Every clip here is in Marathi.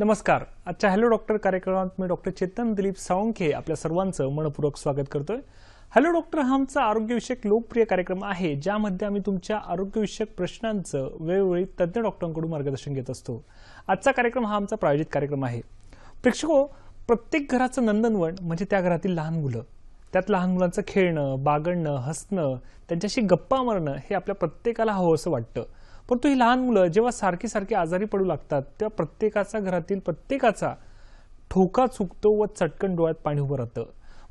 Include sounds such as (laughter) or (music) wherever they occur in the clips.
नमस्कार आजच्या हॅलो डॉक्टर कार्यक्रमात मी डॉक्टर चेतन दिलीप सावंखे आपल्या सर्वांचं मनपूर्वक स्वागत करतोय हॅलो डॉक्टर हा आमचा आरोग्यविषयक लोकप्रिय कार्यक्रम आहे ज्यामध्ये आम्ही तुमच्या आरोग्यविषयक प्रश्नांचं वेळोवेळी तज्ज्ञ डॉक्टरांकडून मार्गदर्शन घेत असतो आजचा कार्यक्रम हा आमचा प्रायोजित कार्यक्रम आहे प्रेक्षको प्रत्येक घराचं नंदनवन म्हणजे त्या घरातील लहान मुलं त्यात लहान मुलांचं खेळणं बागडणं हसणं त्यांच्याशी गप्पा मारणं हे आपल्या प्रत्येकाला हवं असं वाटतं परंतु ही लहान मुलं जेव्हा सारखी सारखी आजारी पडू लागतात तेव्हा प्रत्येकाचा घरातील प्रत्येकाचा ठोका चुकतो व चटकन डोळ्यात पाणी उभं राहतं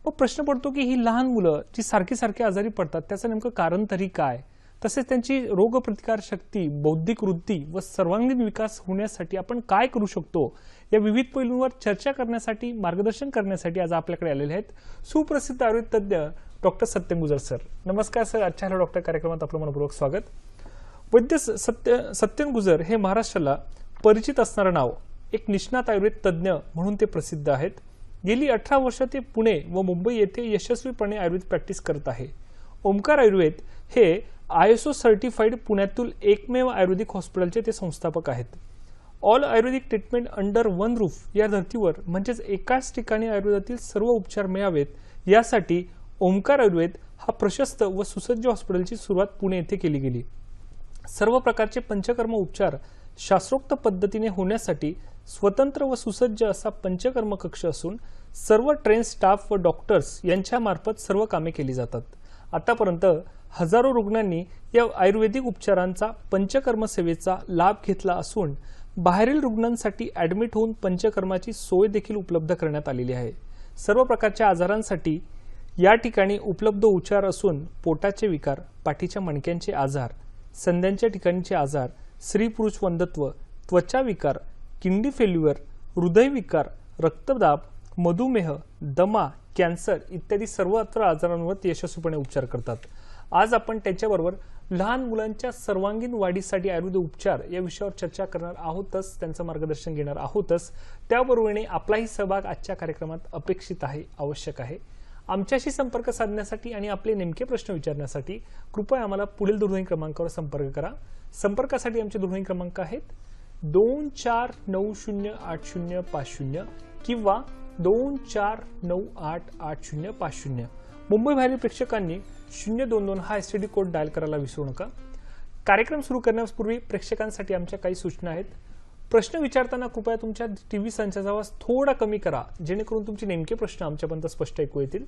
मग प्रश्न पडतो की ही लहान मुलं जी सारखी सारखी आजारी पडतात त्याचं नेमकं कारण तरी काय तसेच त्यांची रोगप्रतिकार शक्ती बौद्धिक वृद्धी व सर्वांगीण विकास होण्यासाठी आपण काय करू शकतो या विविध पैलूंवर चर्चा करण्यासाठी मार्गदर्शन करण्यासाठी आज आपल्याकडे आलेले आहेत सुप्रसिद्ध आयुर्वेद तज्ज्ञ डॉक्टर सत्यम सर नमस्कार सर आजच्या डॉक्टर कार्यक्रमात आपलं मनपूर्वक स्वागत वैद्य सत्य सत्यन गुजर हे महाराष्ट्राला परिचित असणारं नाव एक निष्णात आयुर्वेद तज्ज्ञ म्हणून ते प्रसिद्ध आहेत गेली अठरा वर्ष ते पुणे व मुंबई येथे यशस्वीपणे आयुर्वेद प्रॅक्टिस करत आहे ओमकार आयुर्वेद हे आय एस सर्टिफाईड पुण्यातील एकमेव आयुर्वेदिक हॉस्पिटलचे ते संस्थापक आहेत all Ayurvedic treatment under one roof या धर्तीवर म्हणजेच एकाच ठिकाणी आयुर्वेदातील सर्व उपचार मिळावेत यासाठी ओमकार आयुर्वेद हा प्रशस्त व सुसज्ज हॉस्पिटलची सुरुवात पुणे येथे केली गेली सर्व प्रकारचे पंचकर्म उपचार शास्त्रोक्त पद्धतीने होण्यासाठी स्वतंत्र व सुसज्ज असा पंचकर्म कक्ष असून सर्व ट्रेन स्टाफ व डॉक्टर्स यांच्यामार्फत सर्व कामे केली जातात आतापर्यंत हजारो रुग्णांनी या आयुर्वेदिक उपचारांचा पंचकर्म सेवेचा लाभ घेतला असून बाहेरील रुग्णांसाठी ऍडमिट होऊन पंचकर्माची सोय देखील उपलब्ध करण्यात आलेली आहे सर्व प्रकारच्या आजारांसाठी या ठिकाणी उपलब्ध उपचार असून पोटाचे विकार पाठीच्या मणक्यांचे आजार संध्यांच्या ठिकाणचे आजार स्त्री पुरुष वंदत्व त्वचा विकार किंडी फेल्युअर हृदयविकार रक्तदाब मधुमेह दमा कॅन्सर इत्यादी सर्वत्र आजारांवर यशस्वीपणे उपचार करतात आज आपण त्याच्याबरोबर लहान मुलांच्या सर्वांगीण वाढीसाठी आयुर्वेद उपचार या विषयावर चर्चा करणार आहोतच त्यांचं मार्गदर्शन घेणार आहोतच त्याबरोबरीने आपलाही सहभाग आजच्या कार्यक्रमात अपेक्षित आहे आवश्यक आहे आमच्याशी संपर्क साधण्यासाठी आणि आपले नेमके प्रश्न विचारण्यासाठी कृपया आम्हाला पुढील दूरध्वनी क्रमांकावर संपर्क करा संपर्कासाठी आमचे दूरध्वनी क्रमांक आहेत दोन चार नऊ शून्य आठ शून्य पाच शून्य किंवा दोन चार नऊ आठ आठ शून्य पाच शून्य मुंबई बाहेरील प्रेक्षकांनी शून्य दोन दोन हा S T D code dial करायला विसरू नका कार्यक्रम सुरू करण्यापूर्वी प्रेक्षकांसाठी आमच्या काही सूचना आहेत प्रश्न विचारताना कृपया तुमच्या टी व्ही संचाचा आवाज थोडा कमी करा जेणेकरून तुमचे नेमके प्रश्न आमच्यापर्यंत स्पष्ट ऐकू येतील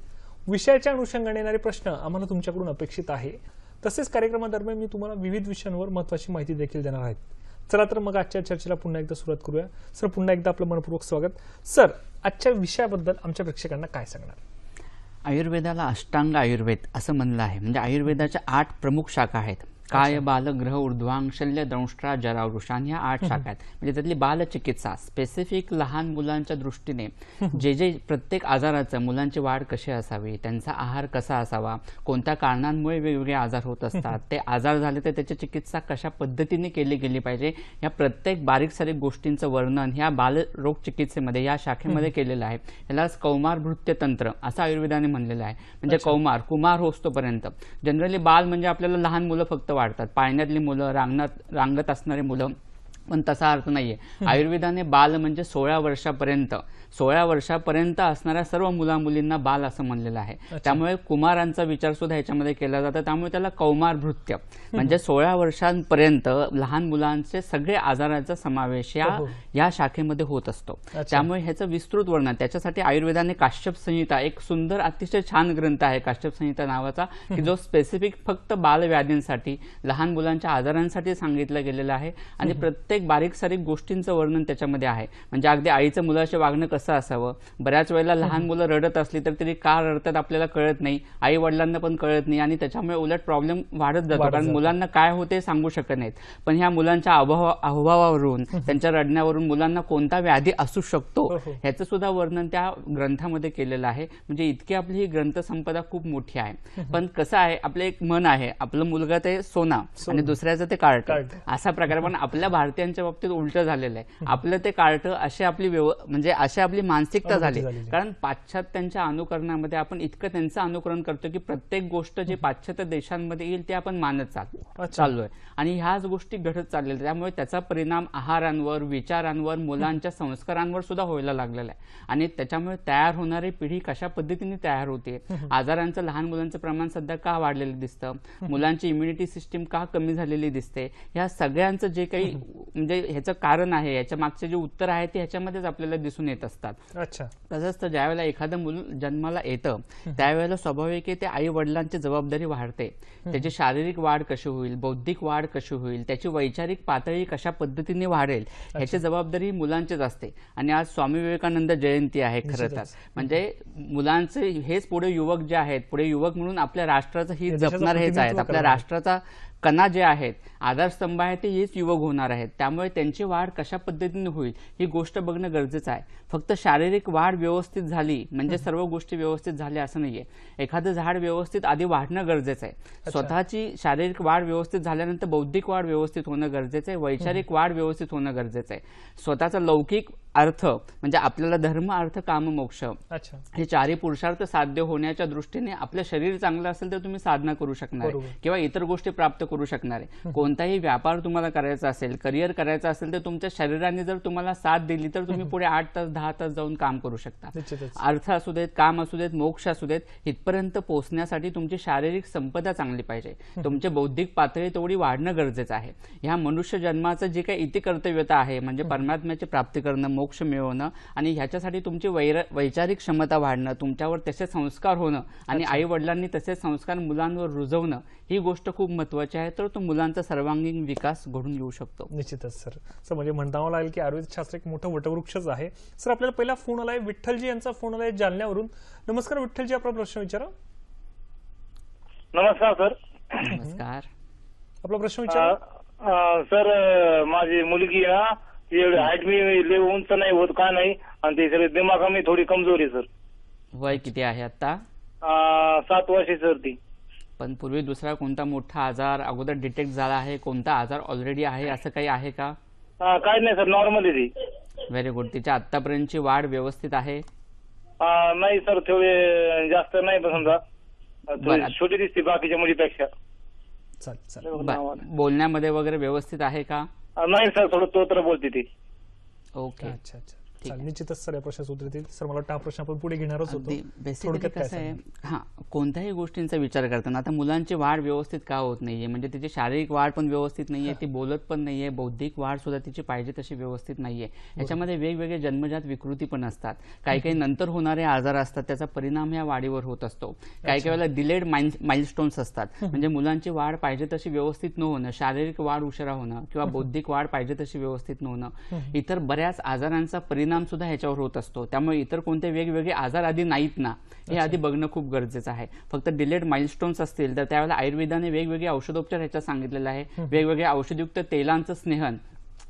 विषयाच्या अनुषंगाने येणारे प्रश्न आम्हाला तुमच्याकडून अपेक्षित आहे तसेच कार्यक्रमादरम्यान मी तुम्हाला विविध विषयांवर महत्वाची माहिती देखील देणार आहेत चला तर मग आजच्या चर्चेला पुन्हा एकदा सुरुवात करूया सर पुन्हा एकदा आपलं मनपूर्वक स्वागत सर आजच्या विषयाबद्दल आमच्या प्रेक्षकांना काय सांगणार आयुर्वेदाला अष्टांग आयुर्वेद असं म्हणलं आहे म्हणजे आयुर्वेदाच्या आठ प्रमुख शाखा आहेत काय बालग्रह ऊर्ध्वांशल्य दंष्ट्रा जरा वृषाण ह्या आठ शाखा आहेत म्हणजे त्यातली बालचिकित्सा स्पेसिफिक लहान मुलांच्या दृष्टीने जे जे प्रत्येक आजाराचं मुलांची वाढ कशी असावी त्यांचा आहार कसा असावा कोणत्या कारणांमुळे वेगवेगळे आजार होत असतात ते आजार झाले तर त्याची चिकित्सा कशा पद्धतीने केली गेली पाहिजे या प्रत्येक बारीक सारीक गोष्टींचं वर्णन ह्या बालरोग चिकित्सेमध्ये या शाखेमध्ये केलेलं आहे यालाच कौमार तंत्र असं आयुर्वेदाने म्हणलेलं आहे म्हणजे कौमार कुमार होस्तोपर्यंत जनरली बाल म्हणजे आपल्याला लहान मुलं फक्त वाढतात पाळण्यातली मुलं रांगणात रांगत असणारी मुलं पण तसा अर्थ नाहीये आयुर्वेदाने बाल म्हणजे सोळा वर्षापर्यंत सोळा वर्षापर्यंत असणाऱ्या सर्व मुला मुलींना बाल असं म्हणलेलं आहे त्यामुळे कुमारांचा विचार सुद्धा याच्यामध्ये केला जातो त्यामुळे त्याला कौमार भृत्य म्हणजे सोळा वर्षांपर्यंत लहान मुलांचे सगळे आजारांचा समावेश या हो, हो. या शाखेमध्ये होत असतो त्यामुळे ह्याचं विस्तृत वर्णन त्याच्यासाठी आयुर्वेदाने काश्यप संहिता एक सुंदर अतिशय छान ग्रंथ आहे काश्यप संहिता नावाचा की जो स्पेसिफिक फक्त बालव्याधींसाठी लहान मुलांच्या आजारांसाठी सांगितलं गेलेलं आहे आणि प्रत्येक एक बारीक सारीक गोष्टींचं वर्णन त्याच्यामध्ये आहे म्हणजे अगदी आईचं मुलाशी वागणं कसं असावं बऱ्याच वेळेला लहान मुलं रडत असली तर तरी का रडतात आपल्याला कळत नाही आई वडिलांना पण कळत नाही आणि त्याच्यामुळे उलट प्रॉब्लेम वाढत जातो कारण मुलांना काय होते सांगू शकत नाहीत पण ह्या मुलांच्या अभावावरून त्यांच्या रडण्यावरून मुलांना कोणता व्याधी असू शकतो हो, हो. ह्याचं सुद्धा वर्णन त्या ग्रंथामध्ये केलेलं आहे म्हणजे इतकी आपली ही ग्रंथसंपदा खूप मोठी आहे पण कसं आहे आपलं एक मन आहे आपलं मुलगा ते सोना आणि दुसऱ्याचं ते कार्ट असा प्रकार पण आपल्या भारतीय शेतकऱ्यांच्या बाबतीत उलट झालेलं आहे आपलं ते कार्ट असे आपली म्हणजे अशी आपली मानसिकता झाली कारण पाश्चात्यांच्या अनुकरणामध्ये आपण इतकं त्यांचं अनुकरण करतो की प्रत्येक गोष्ट जे पाश्चात्य देशांमध्ये येईल ते आपण मानत चालू चाललोय आणि ह्याच गोष्टी घडत चाललेल्या त्यामुळे त्याचा परिणाम आहारांवर विचारांवर मुलांच्या संस्कारांवर सुद्धा व्हायला लागलेला आहे आणि त्याच्यामुळे तयार होणारी पिढी कशा पद्धतीने तयार होते आजारांचं लहान मुलांचं प्रमाण सध्या का वाढलेलं दिसतं मुलांची इम्युनिटी सिस्टीम का कमी झालेली दिसते ह्या सगळ्यांचं जे काही म्हणजे ह्याचं कारण आहे याच्या मागचे जे उत्तर आहे ते ह्याच्यामध्येच आपल्याला दिसून येत असतात अच्छा तसंच तर ज्यावेळेला एखादं मूल जन्माला येतं त्यावेळेला स्वाभाविक आहे ते आई वडिलांची जबाबदारी वाढते त्याची शारीरिक वाढ कशी होईल बौद्धिक वाढ कशी होईल त्याची वैचारिक पातळी कशा पद्धतीने वाढेल ह्याची जबाबदारी मुलांचीच असते आणि आज स्वामी विवेकानंद जयंती आहे खरं तर म्हणजे मुलांचे हेच पुढे युवक जे आहेत पुढे युवक म्हणून आपल्या राष्ट्राचं हित जपणार हेच आहेत आपल्या राष्ट्राचा कणा जे आहेत आधारस्तंभ आहे ते हेच युवक होणार आहेत त्यामुळे त्यांची वाढ कशा पद्धतीने होईल ही गोष्ट बघणं गरजेचं आहे फक्त शारीरिक वाढ व्यवस्थित झाली म्हणजे सर्व गोष्टी व्यवस्थित झाल्या असं नाहीये एखादं झाड व्यवस्थित आधी वाढणं गरजेचं आहे स्वतःची शारीरिक वाढ व्यवस्थित झाल्यानंतर बौद्धिक वाढ व्यवस्थित होणं गरजेचं आहे वैचारिक वाढ व्यवस्थित होणं गरजेचं आहे स्वतःचा लौकिक अर्थ म्हणजे आपल्याला धर्म अर्थ काम मोक्ष हे चारही पुरुषार्थ साध्य होण्याच्या दृष्टीने आपलं शरीर चांगलं असेल तर तुम्ही साधना करू शकणार किंवा इतर गोष्टी प्राप्त करू शकणार आहे कोणताही व्यापार तुम्हाला करायचा असेल करिअर करायचा असेल तर तुमच्या शरीराने जर तुम्हाला साथ दिली तर तुम्ही पुढे आठ तास दहा तास जाऊन काम करू शकता अर्थ असू देत काम असू देत मोक्ष असू देत इथपर्यंत पोहोचण्यासाठी तुमची शारीरिक संपदा चांगली पाहिजे तुमची बौद्धिक पातळी तेवढी वाढणं गरजेचं आहे ह्या मनुष्य जन्माचं जे काही इतिकर्तव्यता कर्तव्यता आहे म्हणजे परमात्म्याची प्राप्ती करणं मोक्ष मिळवणं आणि ह्याच्यासाठी तुमची वैचारिक क्षमता वाढणं तुमच्यावर तसे संस्कार होणं आणि आई वडिलांनी तसेच संस्कार मुलांवर रुजवणं ही गोष्ट खूप महत्वाची आहे तर तो मुलांचा सर्वांगीण विकास घडून येऊ शकतो निश्चितच सर सर म्हणजे म्हणता लागेल की आयुर्वेद शास्त्र एक मोठं वटवृक्षच आहे सर आपल्याला पहिला फोन आलाय विठ्ठलजी यांचा फोन आलाय जालन्यावरून नमस्कार विठ्ठलजी आपला प्रश्न विचारा नमस्कार सर नमस्कार आपला प्रश्न विचारा सर माझी मुलगी एवढी हाईट मी उंच नाही होत का नाही आणि ते सगळे दिमाग थोडी कमजोरी सर वय किती आहे आता सात वर्षे सर ती पण पूर्वी दुसरा कोणता मोठा आजार अगोदर डिटेक्ट झाला आहे कोणता आजार ऑलरेडी आहे असं काही आहे का काय नाही सर नॉर्मल ती व्हेरी गुड तिच्या आतापर्यंतची वाढ व्यवस्थित आहे नाही सर थोडे जास्त नाही समजा छोटी दिसते बाकीच्या मुलीपेक्षा बोलण्यामध्ये वगैरे व्यवस्थित आहे का नाही सर थोडं तो तर बोलते ती ओके अच्छा अच्छा निश्चितच प्रश्न सुधरतील सर मला वाटतं हा प्रश्न आपण पुढे घेणारच होतो बेसिकली कसं आहे हा कोणत्याही गोष्टींचा विचार करताना आता मुलांची वाढ व्यवस्थित का होत नाहीये म्हणजे तिची शारीरिक वाढ पण व्यवस्थित नाहीये ती बोलत पण नाहीये बौद्धिक वाढ सुद्धा तिची पाहिजे तशी व्यवस्थित नाहीये याच्यामध्ये वेगवेगळे जन्मजात विकृती पण असतात काही काही नंतर होणारे आजार असतात त्याचा परिणाम या वाढीवर होत असतो काही काही वेळेला डिलेड माइलस्टोन्स असतात म्हणजे मुलांची वाढ पाहिजे तशी व्यवस्थित न होणं शारीरिक वाढ उशिरा होणं किंवा बौद्धिक वाढ पाहिजे तशी व्यवस्थित न होणं इतर बऱ्याच आजारांचा परिणाम परिणाम सुद्धा ह्याच्यावर होत असतो त्यामुळे इतर कोणते वेगवेगळे आजार आधी नाहीत ना हे आधी बघणं खूप गरजेचं आहे फक्त डिलेड माइलस्टोन्स असतील तर त्यावेळेला आयुर्वेदाने वेगवेगळे औषधोपचार ह्याच्यात सांगितलेलं आहे वेगवेगळ्या औषधयुक्त तेलांचं स्नेहन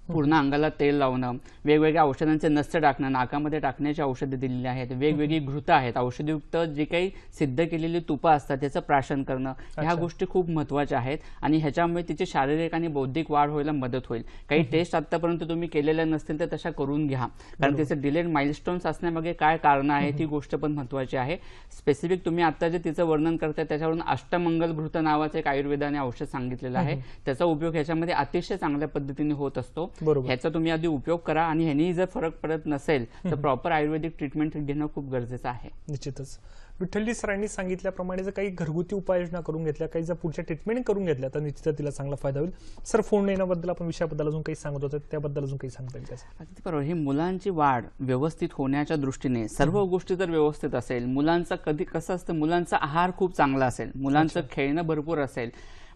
हो. पूर्ण अंगाला तेल लावणं वेगवेगळ्या औषधांचे नस्य टाकणं नाकामध्ये टाकण्याची औषधे दिलेली आहेत वेगवेगळी हो. घृतं आहेत औषधयुक्त जे काही सिद्ध केलेली तुपं असतात त्याचं प्राशन करणं ह्या गोष्टी खूप महत्त्वाच्या आहेत आणि ह्याच्यामुळे तिची शारीरिक आणि बौद्धिक वाढ व्हायला मदत होईल काही टेस्ट आतापर्यंत तुम्ही केलेल्या नसतील तर तशा करून घ्या कारण त्याचे डिलेड माइलस्टोन्स असण्यामागे काय कारण आहे ती गोष्ट पण महत्त्वाची आहे स्पेसिफिक तुम्ही आता जे तिचं वर्णन करताय त्याच्यावरून अष्टमंगल घृत नावाचं एक आयुर्वेदाने औषध सांगितलेलं आहे त्याचा उपयोग ह्याच्यामध्ये अतिशय चांगल्या पद्धतीने होत असतो ह्याचा तुम्ही आधी उपयोग करा आणि ह्यानी जर फरक पडत नसेल तर प्रॉपर आयुर्वेदिक ट्रीटमेंट घेणं खूप गरजेचं आहे निश्चितच विठ्ठलजी सरांनी सांगितल्याप्रमाणे जर काही घरगुती उपाययोजना करून घेतल्या काही जर पुढच्या ट्रीटमेंट करून घेतल्या तर निश्चितच तिला चांगला फायदा होईल सर फोन येण्याबद्दल आपण विषयाबद्दल अजून काही सांगत होतो त्याबद्दल अजून काही सांगता येईल अगदी बरोबर ही मुलांची वाढ व्यवस्थित होण्याच्या दृष्टीने सर्व गोष्टी जर व्यवस्थित असेल मुलांचा कधी कसं असतं मुलांचा आहार खूप चांगला असेल मुलांचं खेळणं भरपूर असेल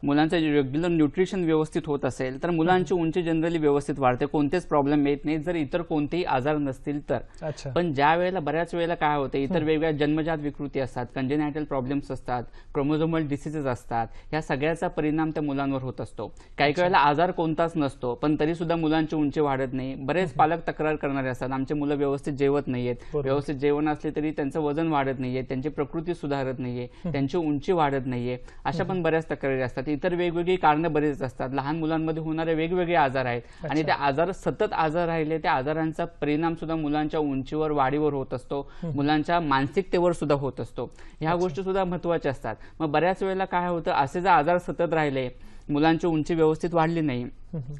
मुलांचं रेग्युलर न्यूट्रिशन व्यवस्थित होत असेल तर मुलांची उंची जनरली व्यवस्थित वाढते कोणतेच प्रॉब्लेम येत नाही जर इतर कोणतेही आजार नसतील तर पण ज्या वेळेला बऱ्याच वेळेला काय होते इतर वेगवेगळ्या जन्मजात विकृती असतात कंजेनॅटल प्रॉब्लेम्स असतात क्रोमोझोमल डिसीजेस असतात ह्या सगळ्याचा परिणाम त्या मुलांवर होत असतो काही वेळेला आजार कोणताच नसतो पण तरी सुद्धा मुलांची उंची वाढत नाही बरेच पालक तक्रार करणारे असतात आमचे मुलं व्यवस्थित जेवत नाहीयेत व्यवस्थित जेवण असले तरी त्यांचं वजन वाढत नाहीये त्यांची प्रकृती सुधारत नाहीये त्यांची उंची वाढत नाहीये अशा पण बऱ्याच तक्रारी असतात इतर वेगवेगळी कारणं बरीच असतात लहान मुलांमध्ये होणारे वेगवेगळे आजार आहेत आणि ते आजार सतत आजार राहिले त्या आजारांचा परिणाम सुद्धा मुलांच्या उंचीवर वाढीवर होत असतो मुलांच्या मानसिकतेवर सुद्धा होत असतो ह्या गोष्टी सुद्धा महत्वाच्या असतात मग बऱ्याच वेळेला काय होतं असे जर आजार सतत राहिले मुलांची उंची व्यवस्थित वाढली नाही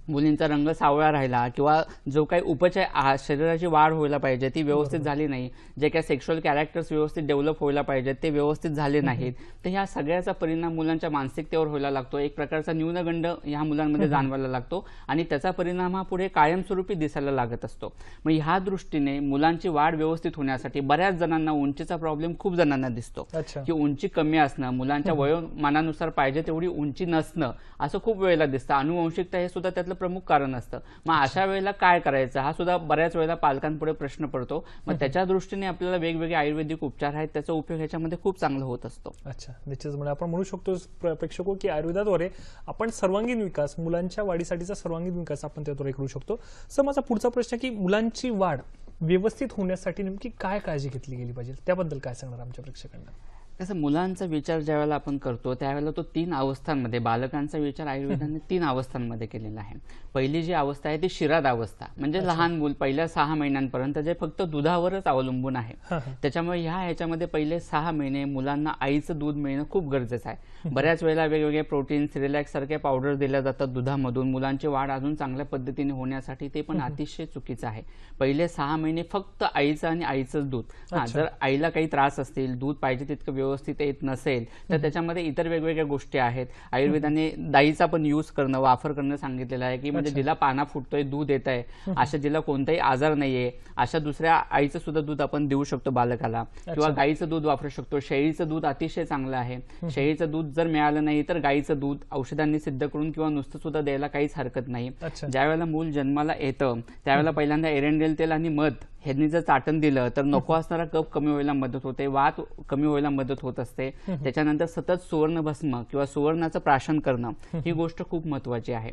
मुलींचा रंग सावळा राहिला किंवा जो काही उपचार शरीराची वाढ व्हायला पाहिजे ती व्यवस्थित झाली नाही जे काही सेक्शुअल कॅरेक्टर्स व्यवस्थित डेव्हलप व्हायला पाहिजेत ते व्यवस्थित झाले नाहीत तर ह्या सगळ्याचा परिणाम मुलांच्या मानसिकतेवर व्हायला लागतो एक प्रकारचा न्यूनगंड ह्या मुलांमध्ये जाणवायला लागतो आणि त्याचा परिणाम हा पुढे कायमस्वरूपी दिसायला लागत असतो मग ह्या दृष्टीने मुलांची वाढ व्यवस्थित होण्यासाठी बऱ्याच जणांना उंचीचा प्रॉब्लेम खूप जणांना दिसतो की उंची कमी असणं मुलांच्या वयोमानानुसार पाहिजे तेवढी उंची नसणं असं खूप वेळेला दिसतं अनुवंशिकता हे सुद्धा त्यातलं प्रमुख कारण असतं मग अशा वेळेला काय करायचं हा सुद्धा बऱ्याच वेळेला पालकांपुढे प्रश्न पडतो मग त्याच्या दृष्टीने आपल्याला वेगवेगळे आयुर्वेदिक उपचार आहेत त्याचा उपयोग ह्याच्यामध्ये खूप चांगला होत असतो अच्छा निश्चित म्हणजे आपण म्हणू शकतो प्रेक्षको की आयुर्वेदाद्वारे आपण सर्वांगीण विकास मुलांच्या वाढीसाठीचा सर्वांगीण विकास आपण त्याद्वारे करू शकतो सर माझा पुढचा प्रश्न की मुलांची वाढ व्यवस्थित होण्यासाठी नेमकी काय काळजी घेतली गेली पाहिजे त्याबद्दल काय सांगणार आमच्या प्रेक्षकांना कसं मुलांचा विचार ज्यावेळेला आपण करतो त्यावेळेला तो तीन अवस्थांमध्ये बालकांचा विचार आयुर्वेदाने तीन अवस्थांमध्ये केलेला आहे पहिली जी अवस्था आहे ती शिराद अवस्था म्हणजे लहान मूल पहिल्या सहा महिन्यांपर्यंत जे फक्त दुधावरच अवलंबून आहे त्याच्यामुळे ह्या ह्याच्यामध्ये पहिले सहा महिने मुलांना आईचं दूध मिळणं खूप गरजेचं आहे बऱ्याच वेळेला वेगवेगळे प्रोटीन रिलॅक्स सारखे पावडर दिल्या जातात दुधामधून मुलांची वाढ अजून चांगल्या पद्धतीने होण्यासाठी ते पण अतिशय चुकीचं आहे पहिले सहा महिने फक्त आईचं आणि आईचंच दूध जर आईला काही त्रास असतील दूध पाहिजे तितकं व्यवस्थित व्यवस्थित येत नसेल तर त्याच्यामध्ये इतर वेगवेगळ्या गोष्टी आहेत आयुर्वेदाने दाईचा पण यूज करणं वापर करणं सांगितलेलं आहे की म्हणजे जिला पाना फुटतोय दूध येत आहे अशा जिला कोणताही आजार नाहीये अशा दुसऱ्या आईचं सुद्धा दूध आपण देऊ शकतो बालकाला किंवा गाईचं दूध वापरू शकतो शेळीचं दूध अतिशय चांगलं आहे शेळीचं दूध जर मिळालं नाही तर गाईचं दूध औषधांनी सिद्ध करून किंवा नुसतं सुद्धा द्यायला काहीच हरकत नाही ज्यावेळेला मूल जन्माला येतं त्यावेळेला पहिल्यांदा एरेंडेल तेल आणि मध ह्यांनी जर चाटण दिलं तर नको असणारा कप कमी व्हायला मदत होते वात कमी व्हायला मदत होत असते त्याच्यानंतर सतत सुवर्ण भस्म किंवा सुवर्णाचं प्राशन करणं ही गोष्ट खूप महत्वाची आहे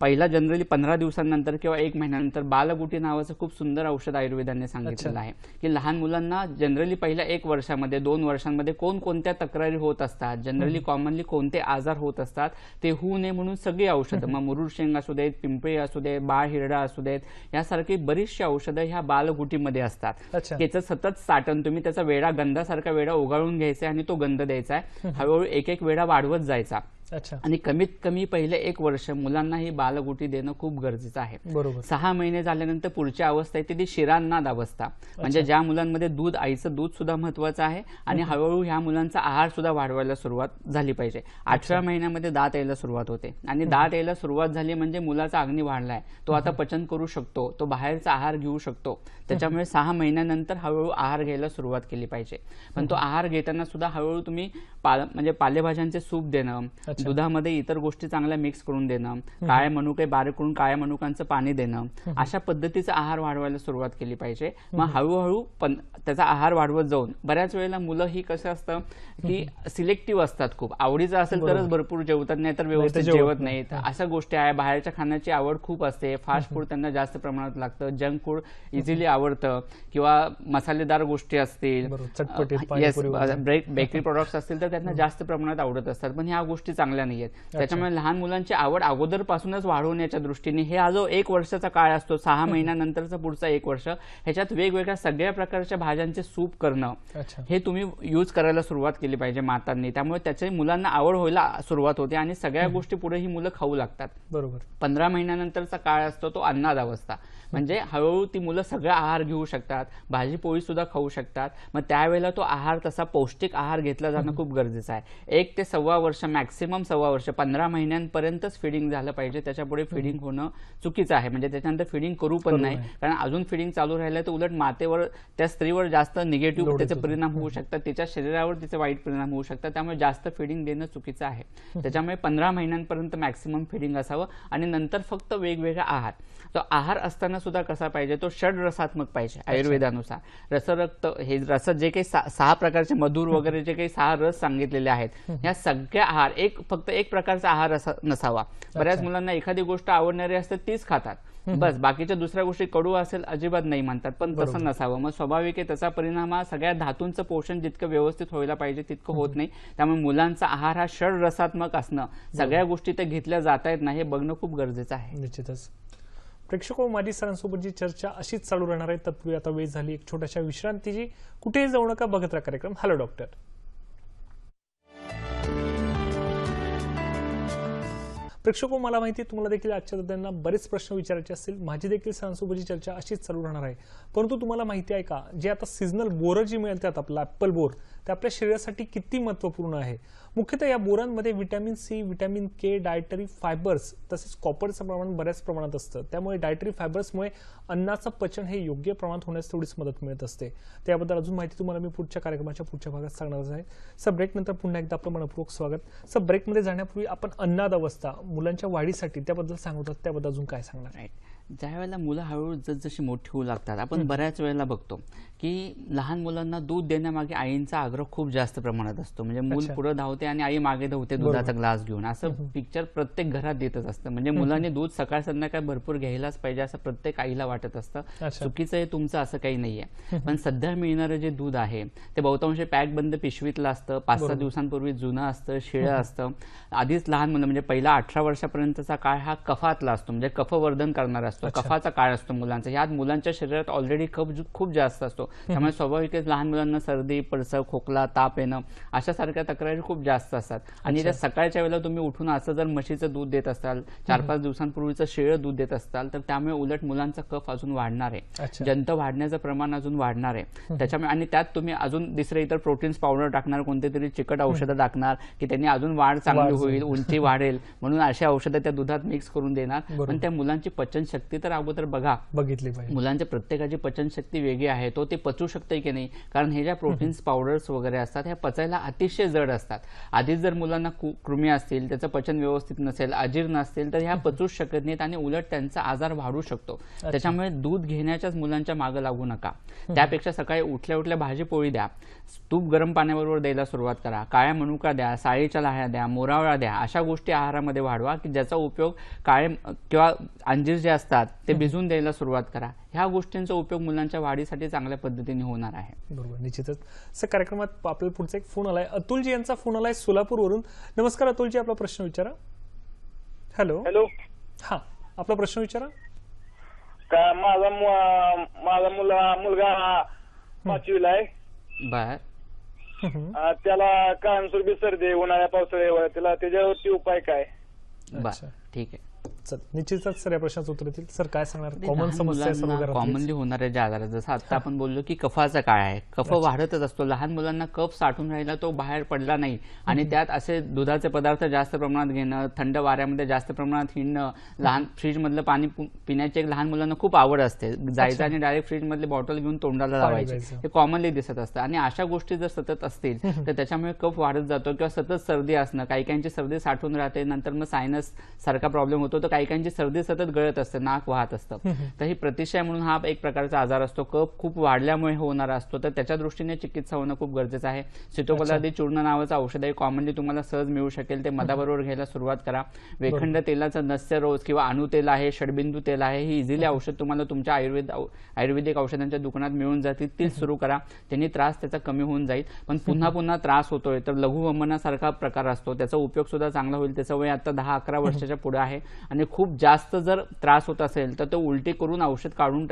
पहिला जनरली पंधरा दिवसांनंतर किंवा एक महिन्यानंतर बालगुटी नावाचं खूप सुंदर औषध आयुर्वेदाने सांगितलेलं आहे की लहान मुलांना जनरली पहिल्या एक वर्षामध्ये दोन वर्षांमध्ये कोण कोणत्या तक्रारी होत असतात जनरली कॉमनली कोणते आजार होत असतात ते होऊ नये म्हणून सगळी औषधं मग मुरुड शेंग असू देत पिंपळी असू दे बाळ हिरडा असू देत यासारखी बरीचशी औषधं ह्या बालगुटीमध्ये असतात त्याचं सतत साठण तुम्ही त्याचा वेळा गंधासारखा वेळा उगाळून घ्यायचा द्यायचा आणि तो गंध द्यायचा आहे (laughs) हळूहळू एक एक वेळा वाढवत जायचा आणि कमीत कमी पहिले एक वर्ष मुलांना ही बालगुटी देणं खूप गरजेचं आहे बरोबर सहा महिने झाल्यानंतर पुढची अवस्था येते ती शिरांनाद अवस्था म्हणजे ज्या मुलांमध्ये दूध आईचं दूध सुद्धा महत्वाचं आहे आणि हळूहळू ह्या मुलांचा आहार सुद्धा वाढवायला सुरुवात झाली पाहिजे अठरा महिन्यामध्ये दात यायला सुरुवात होते आणि दात यायला सुरुवात झाली म्हणजे मुलाचा अग्नी वाढलाय तो आता पचन करू शकतो तो बाहेरचा आहार घेऊ शकतो त्याच्यामुळे सहा महिन्यानंतर हळूहळू आहार घ्यायला सुरुवात केली पाहिजे पण तो आहार घेताना सुद्धा हळूहळू तुम्ही म्हणजे पालेभाज्यांचे सूप देणं दुधामध्ये इतर गोष्टी चांगल्या मिक्स करून देणं काळ्या मनुके बारीक करून काळ्या मनुकांचं पाणी देणं अशा पद्धतीचा आहार वाढवायला सुरुवात केली पाहिजे मग हळूहळू पण त्याचा आहार वाढवत जाऊन बऱ्याच वेळेला मुलं ही कसं असतं की सिलेक्टिव्ह असतात खूप आवडीचं असेल तरच भरपूर जेवतात नाही तर व्यवस्थित जेवत नाहीत अशा गोष्टी आहे बाहेरच्या खाण्याची आवड खूप असते फास्ट फूड त्यांना जास्त प्रमाणात लागतं जंक फूड इझिली आवडतं किंवा मसालेदार गोष्टी असतील बेकरी प्रोडक्ट्स (laughs) असतील तर त्यांना जास्त प्रमाणात आवडत असतात पण ह्या गोष्टी चांगल्या चांगल्या नाही आहेत त्याच्यामुळे लहान मुलांची आवड अगोदरपासूनच वाढवण्याच्या दृष्टीने हे हा जो एक वर्षाचा काळ असतो सहा महिन्यानंतरचा पुढचा एक वर्ष ह्याच्यात वेगवेगळ्या सगळ्या प्रकारच्या भाज्यांचे सूप करणं हे तुम्ही यूज करायला सुरुवात केली पाहिजे मातांनी त्यामुळे त्याची मुलांना आवड व्हायला सुरुवात होते आणि सगळ्या गोष्टी पुढे ही मुलं खाऊ लागतात बरोबर पंधरा महिन्यानंतरचा काळ असतो तो अन्नाद अवस्था म्हणजे हळूहळू ती मुलं सगळं आहार घेऊ शकतात भाजी पोळी सुद्धा खाऊ शकतात मग त्यावेळेला तो आहार तसा पौष्टिक आहार घेतला जाणं खूप गरजेचं आहे एक ते सव्वा वर्ष मॅक्सिमम सव्वा वर्ष पंधरा महिन्यांपर्यंतच फिडिंग झालं पाहिजे त्याच्यापुढे फिडिंग होणं चुकीचं आहे म्हणजे त्याच्यानंतर फिडिंग करू पण नाही कारण अजून फिडिंग चालू राहिलं तर उलट मातेवर त्या स्त्रीवर जास्त निगेटिव्ह त्याचे परिणाम होऊ शकतात तिच्या शरीरावर तिचे वाईट परिणाम होऊ शकतात त्यामुळे जास्त फिडिंग देणं चुकीचं आहे त्याच्यामुळे पंधरा महिन्यांपर्यंत मॅक्सिमम फिडिंग असावं आणि नंतर फक्त वेगवेगळा आहार तो आहार असताना सुद्धा कसा पाहिजे तो षड रसात्मक पाहिजे आयुर्वेदानुसार रसरक्त हे रस जे काही सहा प्रकारचे मधुर वगैरे जे काही सहा रस सांगितलेले आहेत या सगळ्या आहार एक फक्त एक प्रकारचा आहार नसावा बऱ्याच मुलांना एखादी गोष्ट आवडणारी असते तीच खातात बस बाकीच्या दुसऱ्या गोष्टी कडू असेल अजिबात नाही म्हणतात पण तसं नसावं मग स्वाभाविक आहे त्याचा परिणाम हा सगळ्या धातूंचं पोषण जितकं व्यवस्थित व्हायला पाहिजे तितकं होत नाही त्यामुळे मुलांचा आहार हा षड रसात्मक असणं सगळ्या गोष्टी त्या घेतल्या जात आहेत नाही हे बघणं खूप गरजेचं आहे निश्चितच प्रेक्षक हो, माझी सरांसोबतची चर्चा अशीच चालू राहणार आहे तत्पूर्वी आता वेळ झाली एक छोट्याशा विश्रांतीची कुठेही जाऊ नका बघत राहा कार्यक्रम हॅलो डॉक्टर प्रेक्षको हो, मला माहिती तुम्हाला देखील आजच्या तज्ञांना बरेच प्रश्न विचारायचे असतील माझी देखील सणांसोबतची चर्चा अशीच चालू राहणार आहे परंतु तुम्हाला माहिती आहे का जे आता सिजनल बोरं जी मिळतात आपलं ॲप्पल बोर ते आपल्या शरीरासाठी किती महत्त्वपूर्ण आहे मुख्यतः या बोरांमध्ये vitamin C vitamin K dietary fibres तसेच कॉपरचं प्रमाण बऱ्याच प्रमाणात असतं त्यामुळे डायटरी फायबर्समुळे अन्नाचं पचन हे योग्य प्रमाणात होण्यास थोडीच मदत मिळत असते त्याबद्दल अजून माहिती तुम्हाला मी पुढच्या कार्यक्रमाच्या पुढच्या भागात सांगणार आहे सर ब्रेकनंतर पुन्हा एकदा आपलं मनपूर्वक स्वागत सर ब्रेकमध्ये जाण्यापूर्वी आपण अन्नाद अवस्था मुलांच्या वाढीसाठी त्याबद्दल सांगत त्याबद्दल अजून काय सांगणार आहे ज्या वेळेला मुलं हळूहळू जसजशी मोठी होऊ लागतात आपण बऱ्याच वेळेला बघतो की लहान मुलांना दूध देण्यामागे आईंचा आग्रह खूप जास्त प्रमाणात असतो म्हणजे मूल पुढे धावते आणि आई मागे धावते दुधाचा ग्लास घेऊन असं पिक्चर प्रत्येक घरात देतच असतं म्हणजे मुलांनी दूध सकाळ संध्याकाळ भरपूर घ्यायलाच पाहिजे असं प्रत्येक आईला वाटत असतं चुकीचं हे तुमचं असं काही नाहीये पण सध्या मिळणारं जे दूध आहे ते बहुतांश पॅक बंद पिशवीतलं असतं पाच सहा दिवसांपूर्वी जुनं असतं शिळं असतं आधीच लहान मुलं म्हणजे पहिला अठरा वर्षापर्यंतचा काळ हा कफातला असतो म्हणजे कफवर्धन करणारा असतो कफाचा काळ असतो मुलांचा यात मुलांच्या शरीरात ऑलरेडी कफ खूप जास्त असतो त्यामुळे स्वाभाविकच लहान मुलांना सर्दी पडसं खोकला ताप येणं अशा सारख्या तक्रारी खूप जास्त असतात आणि त्या सकाळच्या वेळेला तुम्ही उठून असं जर म्हशीचं दूध देत असाल चार पाच दिवसांपूर्वीचं शेळ दूध देत असाल तर त्यामुळे उलट मुलांचा कफ अजून वाढणार आहे जंत वाढण्याचं प्रमाण अजून वाढणार आहे त्याच्यामुळे आणि त्यात तुम्ही अजून दुसरे इतर प्रोटीन्स पावडर टाकणार कोणते तरी चिकट औषधं टाकणार की त्यांनी अजून वाढ चांगली होईल उंची वाढेल म्हणून अशा औषधं त्या दुधात मिक्स करून देणार पण त्या मुलांची पचनशक्ती तर अगोदर बघा बघितली मुलांच्या प्रत्येकाची पचनशक्ती वेगळी आहे तो ते पचू शकते की नाही कारण हे ज्या प्रोटीन्स पावडर्स वगैरे असतात ह्या पचायला अतिशय जड असतात आधीच जर मुलांना कृमी असतील त्याचं पचन व्यवस्थित नसेल अजीर्ण असेल तर ह्या पचूच शकत नाहीत आणि उलट त्यांचा आजार वाढू शकतो त्याच्यामुळे दूध घेण्याच्याच मुलांच्या मागे लागू नका त्यापेक्षा सकाळी उठल्या उठल्या भाजी पोळी द्या तूप गरम पाण्याबरोबर द्यायला सुरुवात करा काळ्या मनुका द्या साळीच्या लाह्या द्या मोरावळा द्या अशा गोष्टी आहारामध्ये वाढवा की ज्याचा उपयोग काळे किंवा अंजीर जे असतात ते भिजून द्यायला सुरुवात करा ह्या गोष्टींचा उपयोग मुलांच्या वाढीसाठी चांगल्या पद्धतीने होणार आहे बरोबर निश्चितच सर कार्यक्रमात आपल्याला पुढचा एक फोन आलाय अतुलजी यांचा फोन आलाय सोलापूरवरून नमस्कार अतुलजी आपला प्रश्न विचारा हॅलो हॅलो हा आपला प्रश्न विचारा का माझा माझा मुलगा मुलगा पाचवीला आहे बर त्याला कायमस्वरूपी सर्दी उन्हाळ्या पावसाळ्या त्याला त्याच्यावरती उपाय काय ठीक आहे निश्चितच सर या उत्तर सर काय कॉमन समस्या कॉमनली होणाऱ्या ज्या आजार जसं आता आपण बोललो की कफाचा काळ आहे कफ वाढतच असतो लहान मुलांना कफ साठून राहिला तो बाहेर पडला नाही आणि त्यात असे दुधाचे पदार्थ जास्त प्रमाणात घेणं थंड वाऱ्यामध्ये जास्त प्रमाणात हिंडणं लहान फ्रीजमधलं पाणी पिण्याची एक लहान मुलांना खूप आवड असते जायचं आणि डायरेक्ट फ्रीजमधली बॉटल घेऊन तोंडाला लावायचे हे कॉमनली दिसत असतं आणि अशा गोष्टी जर सतत असतील तर त्याच्यामुळे कफ वाढत जातो किंवा सतत सर्दी असणं काही काहींची सर्दी साठून राहते नंतर मग सायनस सारखा प्रॉब्लेम होतो तर काहीकांची सर्दी सतत गळत असते नाक वाहत असतं तर ही प्रतिशय म्हणून हा एक प्रकारचा आजार असतो कप खूप वाढल्यामुळे हो होणारा असतो तर त्याच्या दृष्टीने चिकित्सा होणं खूप गरजेचं आहे सिटोकोलादी चूर्ण नावाचं औषध आहे कॉमनली तुम्हाला सहज मिळू शकेल ते मधाबरोबर घ्यायला सुरुवात करा वेखंड तेलाचं नस्य रोज किंवा अणु तेल आहे षडबिंदू तेल आहे ही इझिली औषध तुम्हाला तुमच्या आयुर्वेद आयुर्वेदिक औषधांच्या दुकानात मिळून जातील तीच सुरू करा त्यांनी त्रास त्याचा कमी होऊन जाईल पण पुन्हा पुन्हा त्रास होतोय तर लघुवमनासारखा प्रकार असतो त्याचा उपयोग सुद्धा चांगला होईल त्याचा वय आता दहा अकरा वर्षाच्या पुढे आहे आणि खूप जास्त जर त्रास होत असेल तर तो उलटी करून औषध काढून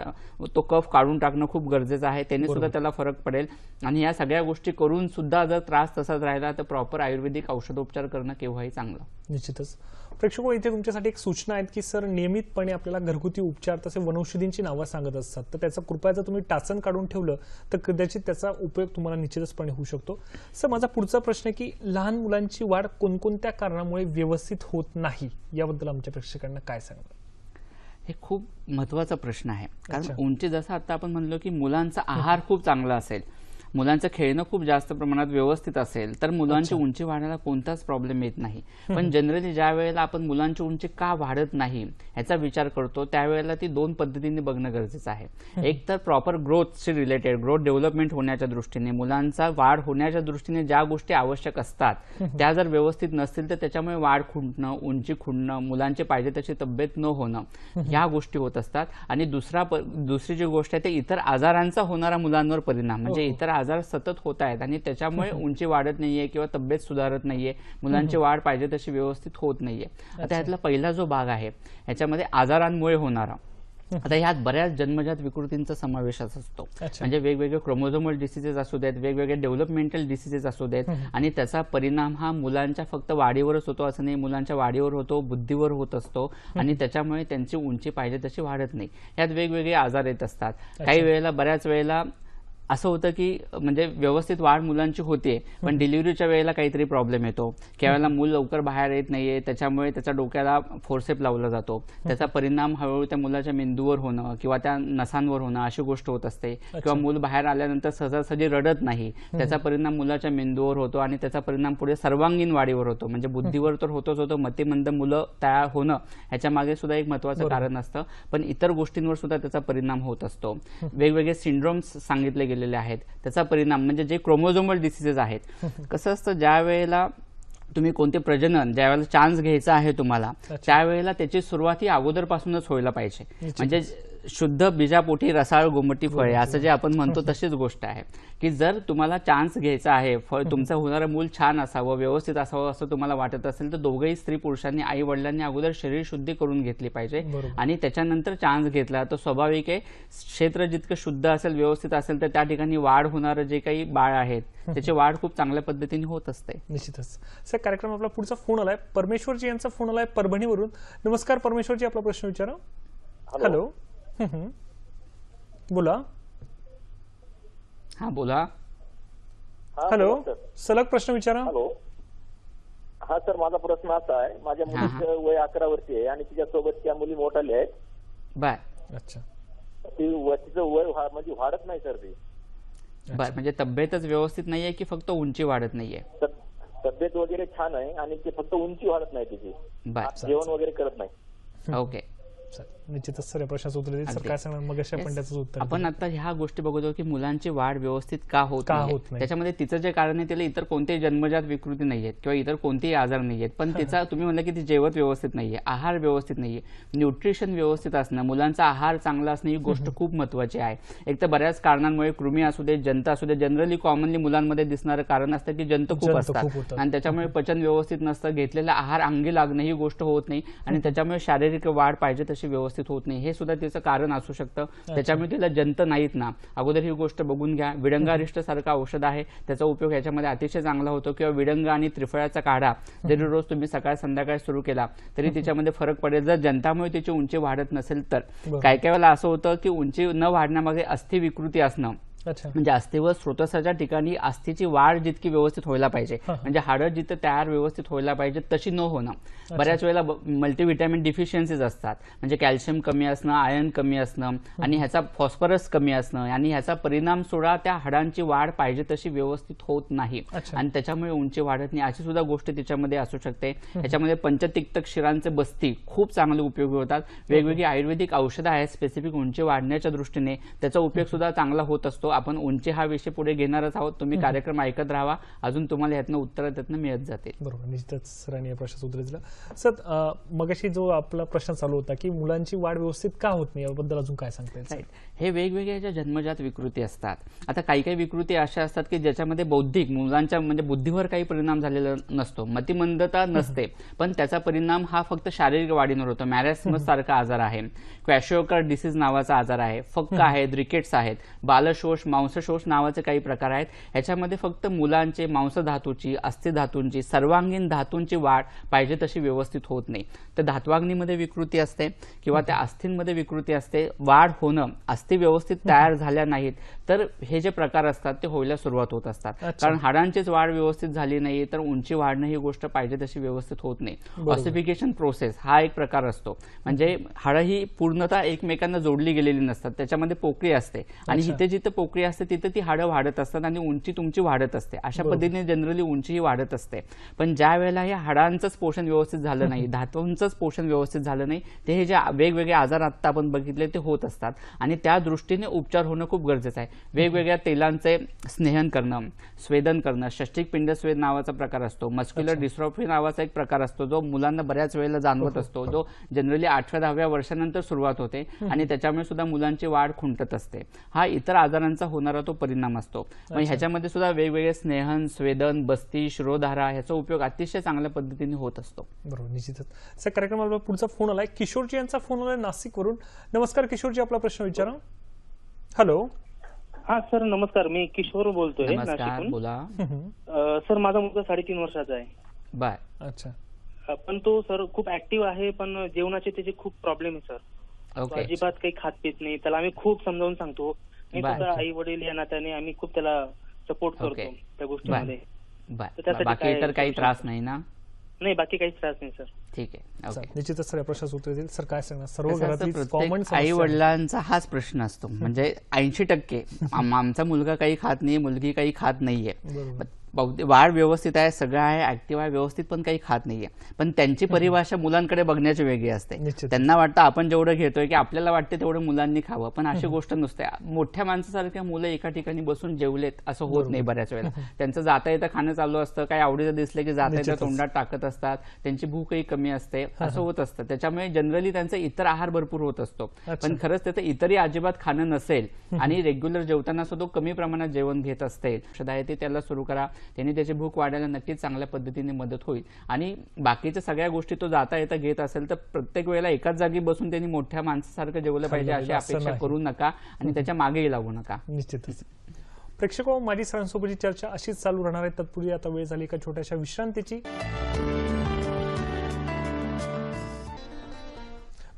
तो कफ काढून टाकणं खूप गरजेचं आहे त्याने सुद्धा त्याला फरक पडेल आणि या सगळ्या गोष्टी करून सुद्धा जर त्रास तसाच राहिला तर प्रॉपर आयुर्वेदिक औषधोपचार करणं केव्हाही चांगलं निश्चितच प्रेक्षक हो, इथे तुमच्यासाठी एक सूचना आहेत की सर नियमितपणे आपल्याला घरगुती उपचार तसे वनौषधींची नावं सांगत असतात तर त्याचा कृपया जर तुम्ही टाचण काढून ठेवलं तर कदाचित त्याचा उपयोग तुम्हाला निश्चितचपणे होऊ शकतो सर माझा पुढचा प्रश्न की लहान मुलांची वाढ कोणकोणत्या कारणामुळे व्यवस्थित होत नाही याबद्दल आमच्या प्रेक्षकांना काय सांगणार हे खूप महत्वाचा प्रश्न आहे कारण उंची जसं आता आपण म्हणलो की मुलांचा आहार खूप चांगला असेल मुलांचं खेळणं खूप जास्त प्रमाणात व्यवस्थित असेल तर मुलांची उंची वाढायला कोणताच प्रॉब्लेम येत नाही पण जनरली ज्या वेळेला आपण मुलांची उंची का वाढत नाही याचा विचार करतो त्यावेळेला ती दोन पद्धतीने बघणं गरजेचं आहे एक तर प्रॉपर ग्रोथशी रिलेटेड ग्रोथ डेव्हलपमेंट होण्याच्या दृष्टीने मुलांचा वाढ होण्याच्या दृष्टीने ज्या गोष्टी आवश्यक असतात त्या जर व्यवस्थित नसतील तर त्याच्यामुळे वाढ खुंटणं उंची खुंटणं मुलांचे पाहिजे तशी तब्येत न होणं ह्या गोष्टी होत असतात आणि दुसरा दुसरी जी गोष्ट आहे ते इतर आजारांचा होणारा मुलांवर परिणाम म्हणजे हो, हो. इतर आजार सतत होत आहेत आणि त्याच्यामुळे उंची वाढत नाहीये किंवा तब्येत सुधारत नाहीये मुलांची वाढ पाहिजे तशी व्यवस्थित होत नाहीये आता यातला पहिला जो भाग आहे याच्यामध्ये आजारांमुळे होणारा आता ह्यात बऱ्याच जन्मजात विकृतींचा समावेश असतो म्हणजे वेगवेगळे क्रोमोझोमल डिसिजेस असू देत वेगवेगळे डेव्हलपमेंटल डिसिजेस असू देत आणि त्याचा परिणाम हा मुलांच्या फक्त वाढीवरच होतो असं नाही मुलांच्या वाढीवर होतो बुद्धीवर होत असतो आणि त्याच्यामुळे त्यांची उंची पाहिजे तशी वाढत नाही यात वेगवेगळे आजार येत असतात काही वेळेला बऱ्याच वेळेला असं होतं की म्हणजे व्यवस्थित वाढ मुलांची होते पण डिलिव्हरीच्या वेळेला काहीतरी प्रॉब्लेम येतो वेळेला मूल लवकर बाहेर येत नाहीये त्याच्यामुळे त्याच्या डोक्याला फोर्सेप लावला जातो त्याचा परिणाम हळूहळू त्या मुलाच्या मेंदूवर होणं किंवा त्या नसांवर होणं अशी गोष्ट होत असते किंवा मूल बाहेर आल्यानंतर सहजासहजी रडत नाही त्याचा परिणाम मुलाच्या मेंदूवर होतो आणि त्याचा परिणाम पुढे सर्वांगीण वाढीवर होतो म्हणजे बुद्धीवर तर होतोच होतो मतिमंद मुलं तयार होणं ह्याच्या मागे सुद्धा एक महत्वाचं कारण असतं पण इतर गोष्टींवर सुद्धा त्याचा परिणाम होत असतो वेगवेगळे सिंड्रोम्स सांगितले गेले गेलेले आहेत त्याचा परिणाम म्हणजे जे क्रोमोझोमल डिसिजेस आहेत (laughs) कसं असतं ज्या वेळेला तुम्ही कोणते प्रजनन ज्या वेळेला चान्स घ्यायचा आहे तुम्हाला त्यावेळेला त्याची सुरुवात ही अगोदरपासूनच व्हायला पाहिजे म्हणजे शुद्ध बीजापोटी रसाळ गोमटी फळे हो, हो. असं जे आपण म्हणतो तशीच गोष्ट आहे की जर तुम्हाला चान्स घ्यायचा आहे फळ तुमचं होणारं मूल छान असावं व्यवस्थित असावं असं तुम्हाला वाटत असेल तर दोघंही स्त्री पुरुषांनी आई वडिलांनी अगोदर शरीर शुद्धी करून घेतली पाहिजे आणि त्याच्यानंतर चान्स घेतला तर स्वाभाविक आहे क्षेत्र जितकं शुद्ध असेल व्यवस्थित असेल तर त्या ठिकाणी वाढ होणारं जे काही बाळ आहेत त्याची वाढ खूप चांगल्या पद्धतीने होत असते निश्चितच सर कार्यक्रम आपला पुढचा फोन आलाय परमेश्वरजी यांचा फोन आलाय परभणीवरून नमस्कार परमेश्वरजी आपला प्रश्न विचारा हॅलो बोला हा बोला हॅलो सलग प्रश्न विचारा हॅलो हा सर माझा प्रश्न असा आहे माझ्या मुलीचं वय अकरा वर्षी आहे आणि तिच्यासोबत त्या मुली मोठाल्या आहेत बाय अच्छा ती तिचं वय म्हणजे वाढत नाही सर ती बर म्हणजे तब्येतच व्यवस्थित नाहीये की फक्त उंची वाढत नाहीये तब्येत वगैरे छान आहे आणि ती फक्त उंची वाढत नाही तिची जेवण वगैरे करत नाही ओके सर निश्चितच सर प्रश्नाचं उत्तर सरकार सांगणार मग पण त्याचं उत्तर आपण आता ह्या गोष्टी बघतो की मुलांची वाढ व्यवस्थित का होत नाही त्याच्यामध्ये तिचं जे कारण आहे त्याला इतर कोणतेही जन्मजात विकृती नाहीयेत किंवा इतर कोणतेही आजार नाहीयेत पण तिचा तुम्ही म्हणलं की ती जेवत व्यवस्थित नाहीये आहार व्यवस्थित नाहीये न्यूट्रिशन व्यवस्थित असणं मुलांचा आहार चांगला असणं ही गोष्ट खूप महत्वाची आहे एक तर बऱ्याच कारणांमुळे कृमी असू दे जंत असू दे जनरली कॉमनली मुलांमध्ये दिसणारं कारण असतं की जंत खूप असतात आणि त्याच्यामुळे पचन व्यवस्थित नसतं घेतलेला आहार अंगी लागणं ही गोष्ट होत नाही आणि त्याच्यामुळे शारीरिक वाढ पाहिजे तशी व्यवस्थित व्यवस्थित होत नाही हे सुद्धा तिचं कारण असू शकतं त्याच्यामुळे तिला जंत नाहीत ना अगोदर ही गोष्ट बघून घ्या विडंगारिष्ट सारखं औषध आहे त्याचा उपयोग याच्यामध्ये अतिशय चांगला होतो किंवा विडंग आणि त्रिफळाचा काढा जरी रोज तुम्ही सकाळ संध्याकाळ सुरू केला तरी त्याच्यामध्ये फरक पडेल जर जनतामुळे तिची उंची वाढत नसेल तर काय काय वेळेला असं होतं की उंची न वाढण्यामागे अस्थिविकृती विकृती असणं म्हणजे व स्रोतसाच्या ठिकाणी अस्थिची वाढ जितकी व्यवस्थित व्हायला पाहिजे म्हणजे हाडं जिथं तयार व्यवस्थित व्हायला पाहिजे तशी न होणं बऱ्याच वेळेला मल्टीव्हिटॅमिन डिफिशियन्सीज असतात म्हणजे कॅल्शियम कमी असणं आयर्न कमी असणं आणि ह्याचा फॉस्फरस कमी असणं आणि ह्याचा परिणाम सोडा त्या हाडांची वाढ पाहिजे तशी व्यवस्थित होत नाही आणि त्याच्यामुळे उंची वाढत नाही अशी सुद्धा गोष्ट त्याच्यामध्ये असू शकते ह्याच्यामध्ये पंचतिक्तक शिरांचे बस्ती खूप चांगले उपयोगी होतात हो, हो. वेगवेगळी आयुर्वेदिक औषधं आहेत स्पेसिफिक उंची वाढण्याच्या दृष्टीने त्याचा उपयोग सुद्धा चांगला होत असतो आपण उंची हा विषय पुढे घेणारच आहोत तुम्ही कार्यक्रम ऐकत राहावा अजून तुम्हाला यातनं उत्तर त्यातनं मिळत जाते बरोबर निश्चितच सरांनी या प्रश्नाचं उत्तर दिलं सर मगाशी जो आपला प्रश्न चालू होता की मुलांची वाढ व्यवस्थित का होत नाही याबद्दल अजून काय सांगता येईल हे वेगवेगळ्या ज्या जन्मजात विकृती असतात आता काही काही विकृती अशा असतात की ज्याच्यामध्ये बौद्धिक मुलांच्या म्हणजे बुद्धीवर काही परिणाम झालेला नसतो मतिमंदता नसते पण त्याचा परिणाम हा फक्त शारीरिक वाढीवर होतो मॅरेसमस सारखा आजार आहे क्वॅशोकर डिसीज नावाचा आजार आहे फक्क आहे रिकेट्स आहेत बालशोष मांसशोष नावाचे काही प्रकार आहेत ह्याच्यामध्ये फक्त मुलांचे मांसधातूची अस्थिधातूंची सर्वांगीण धातूंची वाढ पाहिजे तशी व्यवस्थित होत नाही तर धातवाग्नीमध्ये विकृती असते किंवा त्या अस्थींमध्ये विकृती असते वाढ होणं ती व्यवस्थित तयार झाल्या नाहीत तर हे जे प्रकार असतात ते होयला सुरुवात होत असतात कारण हाडांचीच वाढ व्यवस्थित झाली नाही तर उंची वाढणं ही गोष्ट पाहिजे तशी व्यवस्थित होत नाही ऑसिफिकेशन प्रोसेस हा एक प्रकार असतो म्हणजे हाडं ही पूर्णतः एकमेकांना जोडली गेलेली नसतात त्याच्यामध्ये पोकळी असते आणि जिथे जिथे पोकळी असते तिथे ती हाडं वाढत असतात आणि उंची तुमची वाढत असते अशा पद्धतीने जनरली उंचीही वाढत असते पण ज्या वेळेला हे हाडांचंच पोषण व्यवस्थित झालं नाही धातूंचंच पोषण व्यवस्थित झालं नाही ते हे जे वेगवेगळे आजार आता आपण बघितले ते होत असतात आणि त्या त्या दृष्टीने उपचार होणं खूप गरजेचं आहे वेगवेगळ्या तेलांचे स्नेहन करणं स्वेदन करणं षष्टिक स्वेद नावाचा प्रकार असतो मस्क्युलर डिस्ट्रॉफी नावाचा एक प्रकार असतो जो मुलांना बऱ्याच वेळेला जाणवत हो, हो. असतो जो जनरली आठव्या दहाव्या वर्षानंतर सुरुवात होते आणि त्याच्यामुळे सुद्धा मुलांची वाढ खुंटत असते हा इतर आजारांचा होणारा तो परिणाम असतो मग ह्याच्यामध्ये सुद्धा वेगवेगळे स्नेहन स्वेदन बस्ती शिरोधारा ह्याचा उपयोग अतिशय चांगल्या पद्धतीने होत असतो बरोबर निश्चितच कार्यक्रमाला पुढचा फोन आलाय किशोरजी यांचा फोन आलाय नाशिकवरून नमस्कार किशोरजी आपला प्रश्न विचारा हॅलो हा सर नमस्कार मी किशोर बोलतोय बोला सर माझा मुलगा साडेतीन वर्षाचा आहे बाय अच्छा पण तो सर खूप ऍक्टिव्ह आहे पण जेवणाचे त्याचे खूप प्रॉब्लेम आहे सर अजिबात काही खात पित नाही त्याला आम्ही खूप समजावून सांगतो मी आई वडील या नात्याने आम्ही खूप त्याला सपोर्ट करतो त्या गोष्टीमध्ये बाकी काही त्रास नाही ना नाही बाकी काहीच त्रास नाही सर ठीक आहे निश्चितच प्रश्न उत्तर सर काय सांगणार सर्व कॉमन आई वडिलांचा हाच प्रश्न असतो (laughs) म्हणजे ऐंशी टक्के आमचा मुलगा काही खात नाही मुलगी काही खात नाहीये वाढ व्यवस्थित आहे सगळं आहे ऍक्टिव्ह आहे व्यवस्थित पण काही खात नाहीये पण त्यांची परिभाषा मुलांकडे बघण्याची वेगळी असते त्यांना वाटतं आपण जेवढं घेतोय की आपल्याला वाटते तेवढं मुलांनी खावं पण अशी गोष्ट नसते मोठ्या माणसासारख्या मुलं एका ठिकाणी बसून जेवलेत असं होत नाही बऱ्याच वेळेला त्यांचं जाता येतं खाणं चालू असतं काही आवडीचं दिसलं की जाता येतं तोंडात टाकत असतात त्यांची भूकही कमी कमी असते असं होत असतं त्याच्यामुळे जनरली त्यांचा इतर आहार भरपूर होत असतो पण खरंच त्याचं इतरही अजिबात खाणं नसेल आणि रेग्युलर जेवताना सुद्धा कमी प्रमाणात जेवण घेत असते औषध ते त्याला सुरू करा त्याने त्याची भूक वाढायला नक्कीच चांगल्या पद्धतीने मदत होईल आणि बाकीच्या सगळ्या गोष्टी तो जाता येता घेत असेल तर प्रत्येक वेळेला एकाच जागी बसून त्यांनी मोठ्या माणसासारखं जेवलं पाहिजे अशी अपेक्षा करू नका आणि त्याच्या मागेही लागू नका निश्चितच प्रेक्षक हो, माझी सरांसोबतची चर्चा अशीच चालू राहणार आहे तत्पूर्वी आता वेळ झाली एका छोट्याशा विश्रांतीची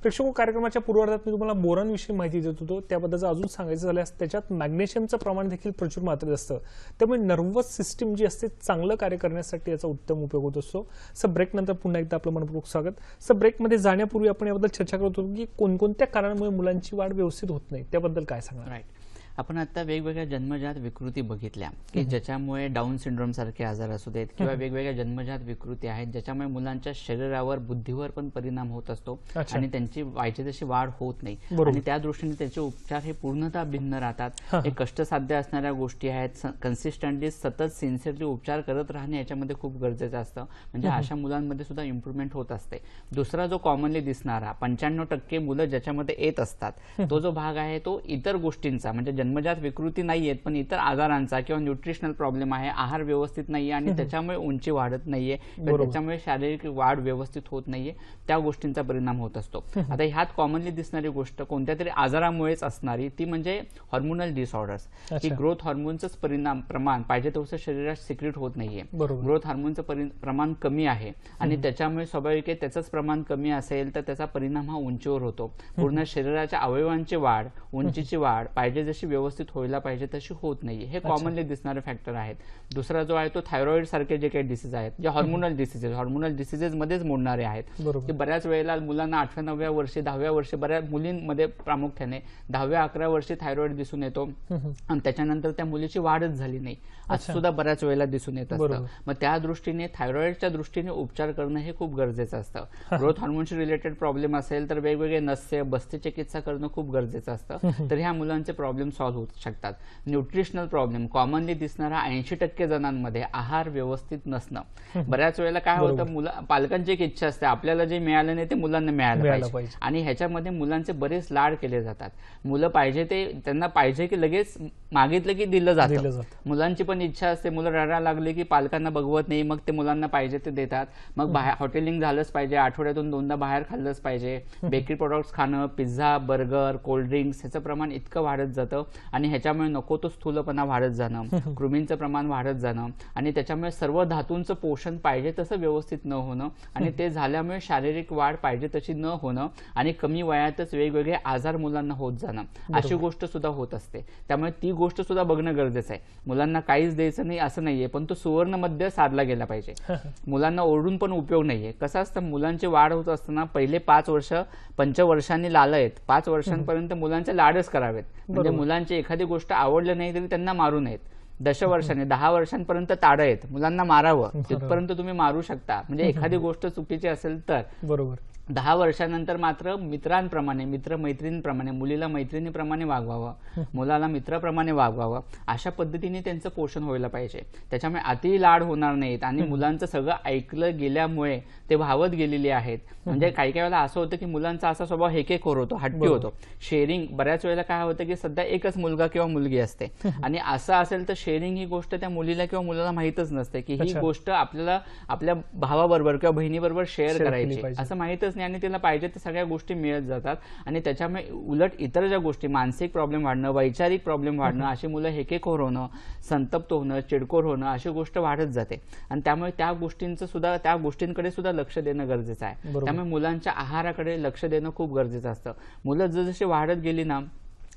प्रेक्षक कार्यक्रमाच्या पूर्वार्धात मी तुम्हाला बोरांविषयी माहिती देत होतो त्याबद्दल अजून सांगायचं झाल्यास त्याच्यात मॅग्नेशियमचं प्रमाण देखील प्रचूर मात्रेत असतं त्यामुळे नर्वस सिस्टीम जी असते चांगलं कार्य करण्यासाठी याचा उत्तम उपयोग होत असतो सर नंतर पुन्हा एकदा आपलं मनपूर्वक स्वागत सर ब्रेकमध्ये जाण्यापूर्वी आपण याबद्दल चर्चा करत होतो की कोणकोणत्या कारणामुळे मुलांची वाढ व्यवस्थित होत नाही त्याबद्दल काय सांगणार राईट आपण आता वेगवेगळ्या जन्मजात विकृती बघितल्या की ज्याच्यामुळे डाऊन सिंड्रोम सारखे आजार असू देत किंवा वेगवेगळ्या जन्मजात विकृती आहेत ज्याच्यामुळे मुलांच्या शरीरावर बुद्धीवर पण परिणाम होत असतो आणि त्यांची व्हायची तशी वाढ होत नाही आणि त्या दृष्टीने त्याचे उपचार हे पूर्णतः भिन्न राहतात हे कष्टसाध्य असणाऱ्या गोष्टी आहेत कन्सिस्टंटली सतत सिन्सिअरली उपचार करत राहणे याच्यामध्ये खूप गरजेचं असतं म्हणजे अशा मुलांमध्ये सुद्धा इम्प्रूव्हमेंट होत असते दुसरा जो कॉमनली दिसणारा पंच्याण्णव टक्के मुलं ज्याच्यामध्ये येत असतात तो जो भाग आहे तो इतर गोष्टींचा म्हणजे जन्मजात विकृती नाही आहेत पण इतर आजारांचा किंवा न्यूट्रिशनल प्रॉब्लेम आहे आहार व्यवस्थित नाही आणि त्याच्यामुळे उंची वाढत नाहीये त्याच्यामुळे शारीरिक वाढ व्यवस्थित होत नाहीये त्या गोष्टींचा परिणाम होत असतो आता ह्यात कॉमनली दिसणारी गोष्ट कोणत्या तरी आजारामुळेच असणारी ती म्हणजे हॉर्मोनल डिसऑर्डर्स की ग्रोथ हॉर्मोनच परिणाम प्रमाण पाहिजे तसं शरीरात सिक्रेट होत नाहीये ग्रोथ हॉर्मोनचं प्रमाण कमी आहे आणि त्याच्यामुळे स्वाभाविक आहे त्याचंच प्रमाण कमी असेल तर त्याचा परिणाम हा उंचीवर होतो पूर्ण शरीराच्या अवयवांची वाढ उंचीची वाढ पाहिजे जशी व्यवस्थित व्हायला पाहिजे तशी होत नाही हे कॉमनली दिसणारे फॅक्टर आहेत दुसरा जो आहे तो थायरॉइड सारखे जे काही डिसीज आहेत जे हॉर्मोनल डिसीजेस हॉर्मोनल डिसीजेस मध्येच मोडणारे आहेत की बऱ्याच वेळेला मुलांना आठव्या नवव्या वर्षी दहाव्या वर्षी बऱ्याच मुलींमध्ये प्रामुख्याने दहाव्या अकरा वर्षी थायरॉइड दिसून येतो आणि त्याच्यानंतर त्या मुलीची वाढच झाली नाही असं सुद्धा बऱ्याच वेळेला दिसून येत असतं मग त्या दृष्टीने थायरॉइडच्या दृष्टीने उपचार करणं हे खूप गरजेचं असतं ग्रोथ हॉर्मोनशी रिलेटेड प्रॉब्लेम असेल तर वेगवेगळे नसे बस्ती चिकित्सा करणं खूप गरजेचं असतं तर ह्या मुलांचे प्रॉब्लेम सॉल्व्ह होऊ शकतात न्यूट्रिशनल प्रॉब्लेम कॉमनली दिसणारा ऐंशी टक्के जणांमध्ये आहार व्यवस्थित नसणं बऱ्याच वेळेला काय होतं मुलं पालकांची एक इच्छा असते आपल्याला जे मिळालं नाही ते मुलांना मिळालं पाहिजे आणि ह्याच्यामध्ये मुलांचे बरेच लाड केले जातात मुलं पाहिजे ते त्यांना पाहिजे की लगेच मागितलं की दिलं जातं मुलांची पण इच्छा असते मुलं रडायला लागली की पालकांना बघवत नाही मग ते मुलांना पाहिजे ते देतात मग बाहेर हॉटेलिंग झालंच पाहिजे आठवड्यातून दोनदा बाहेर खाल्लंच पाहिजे बेकरी प्रोडक्ट्स खाणं पिझ्झा बर्गर कोल्ड ड्रिंक्स ह्याचं प्रमाण इतकं वाढत जातं आणि ह्याच्यामुळे नको तो स्थूलपणा वाढत जाणं (laughs) कृमींचं प्रमाण वाढत जाणं आणि त्याच्यामुळे सर्व धातूंचं पोषण पाहिजे तसं व्यवस्थित न होणं आणि ते झाल्यामुळे शारीरिक वाढ पाहिजे तशी न होणं आणि कमी वयातच वेगवेगळे आजार मुलांना होत जाणं अशी गोष्ट सुद्धा होत असते त्यामुळे ती गोष्ट सुद्धा बघणं गरजेचं आहे मुलांना काहीच द्यायचं नाही असं नाहीये पण तो सुवर्ण मध्य साधला गेला पाहिजे मुलांना ओरडून पण उपयोग नाहीये कसं असतं मुलांची वाढ होत असताना पहिले पाच वर्ष पंचवर्षांनी लाल आहेत पाच वर्षांपर्यंत मुलांचे लाडच करावेत म्हणजे मुलांना मुलांची एखादी गोष्ट आवडली नाही तरी त्यांना मारू नयेत दशवर्षाने दहा वर्षांपर्यंत ताडं आहेत मुलांना मारावं तिथपर्यंत तुम्ही मारू शकता म्हणजे एखादी गोष्ट चुकीची असेल तर बरोबर दहा वर्षानंतर मात्र मित्रांप्रमाणे मित्रमैत्रिणींप्रमाणे मुलीला मैत्रिणीप्रमाणे वागवावं (laughs) मुलाला मित्राप्रमाणे वागवावं अशा पद्धतीने त्यांचं पोषण व्हायला पाहिजे त्याच्यामुळे अति लाड होणार नाहीत आणि मुलांचं सगळं ऐकलं गेल्यामुळे ते वावत गेलेली आहेत म्हणजे काही काही वेळेला असं होतं की मुलांचा असा स्वभाव हेकेखोर होतो हट्टी होतो शेअरिंग बऱ्याच वेळेला काय होतं की सध्या एकच मुलगा किंवा मुलगी असते (laughs) आणि असं असेल तर शेअरिंग ही गोष्ट त्या मुलीला किंवा मुलाला माहीतच नसते की ही गोष्ट आपल्याला आपल्या भावाबरोबर किंवा बहिणीबरोबर शेअर करायची असं माहीतच आणि तिला पाहिजे ते सगळ्या गोष्टी मिळत जातात आणि त्याच्यामुळे उलट इतर ज्या गोष्टी मानसिक प्रॉब्लेम वाढणं वैचारिक प्रॉब्लेम वाढणं अशी मुलं हेकेखोर होणं संतप्त होणं चिडखोर होणं अशी गोष्ट वाढत जाते आणि त्यामुळे त्या गोष्टींचं सुद्धा त्या गोष्टींकडे सुद्धा लक्ष देणं गरजेचं आहे त्यामुळे मुलांच्या आहाराकडे लक्ष देणं खूप गरजेचं असतं मुलं जसजशी वाढत गेली ना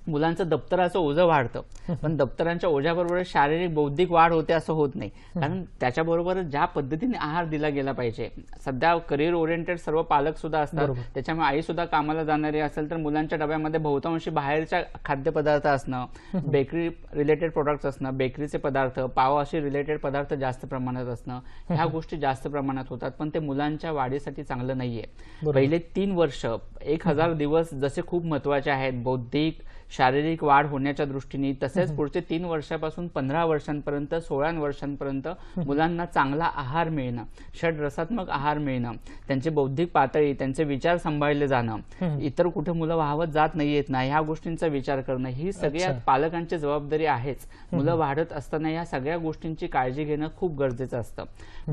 मुलांचं दप्तराचं ओझं वाढतं पण दप्तरांच्या ओझ्याबरोबर शारीरिक बौद्धिक वाढ होते असं होत नाही कारण त्याच्याबरोबर ज्या पद्धतीने आहार दिला गेला पाहिजे सध्या करिअर ओरिएंटेड सर्व पालक सुद्धा असतात त्याच्यामुळे आई सुद्धा कामाला जाणारी असेल तर मुलांच्या डब्यामध्ये बहुतांशी बाहेरच्या खाद्यपदार्थ असणं बेकरी रिलेटेड प्रोडक्ट असणं बेकरीचे पदार्थ पावाशी रिलेटेड पदार्थ जास्त प्रमाणात असणं ह्या गोष्टी जास्त प्रमाणात होतात पण ते मुलांच्या वाढीसाठी चांगलं नाहीये पहिले तीन वर्ष एक हजार दिवस जसे खूप महत्वाचे आहेत बौद्धिक शारीरिक वाढ होण्याच्या दृष्टीने तसेच पुढचे तीन वर्षापासून पंधरा वर्षांपर्यंत सोळा वर्षांपर्यंत मुलांना चांगला आहार मिळणं षडरसात्मक आहार मिळणं त्यांची बौद्धिक पातळी त्यांचे विचार सांभाळले जाणं इतर कुठे मुलं वाहवत जात नाहीयेत ना ह्या गोष्टींचा विचार करणं ही सगळ्या पालकांची जबाबदारी आहेच मुलं वाढत असताना या सगळ्या गोष्टींची काळजी घेणं खूप गरजेचं असतं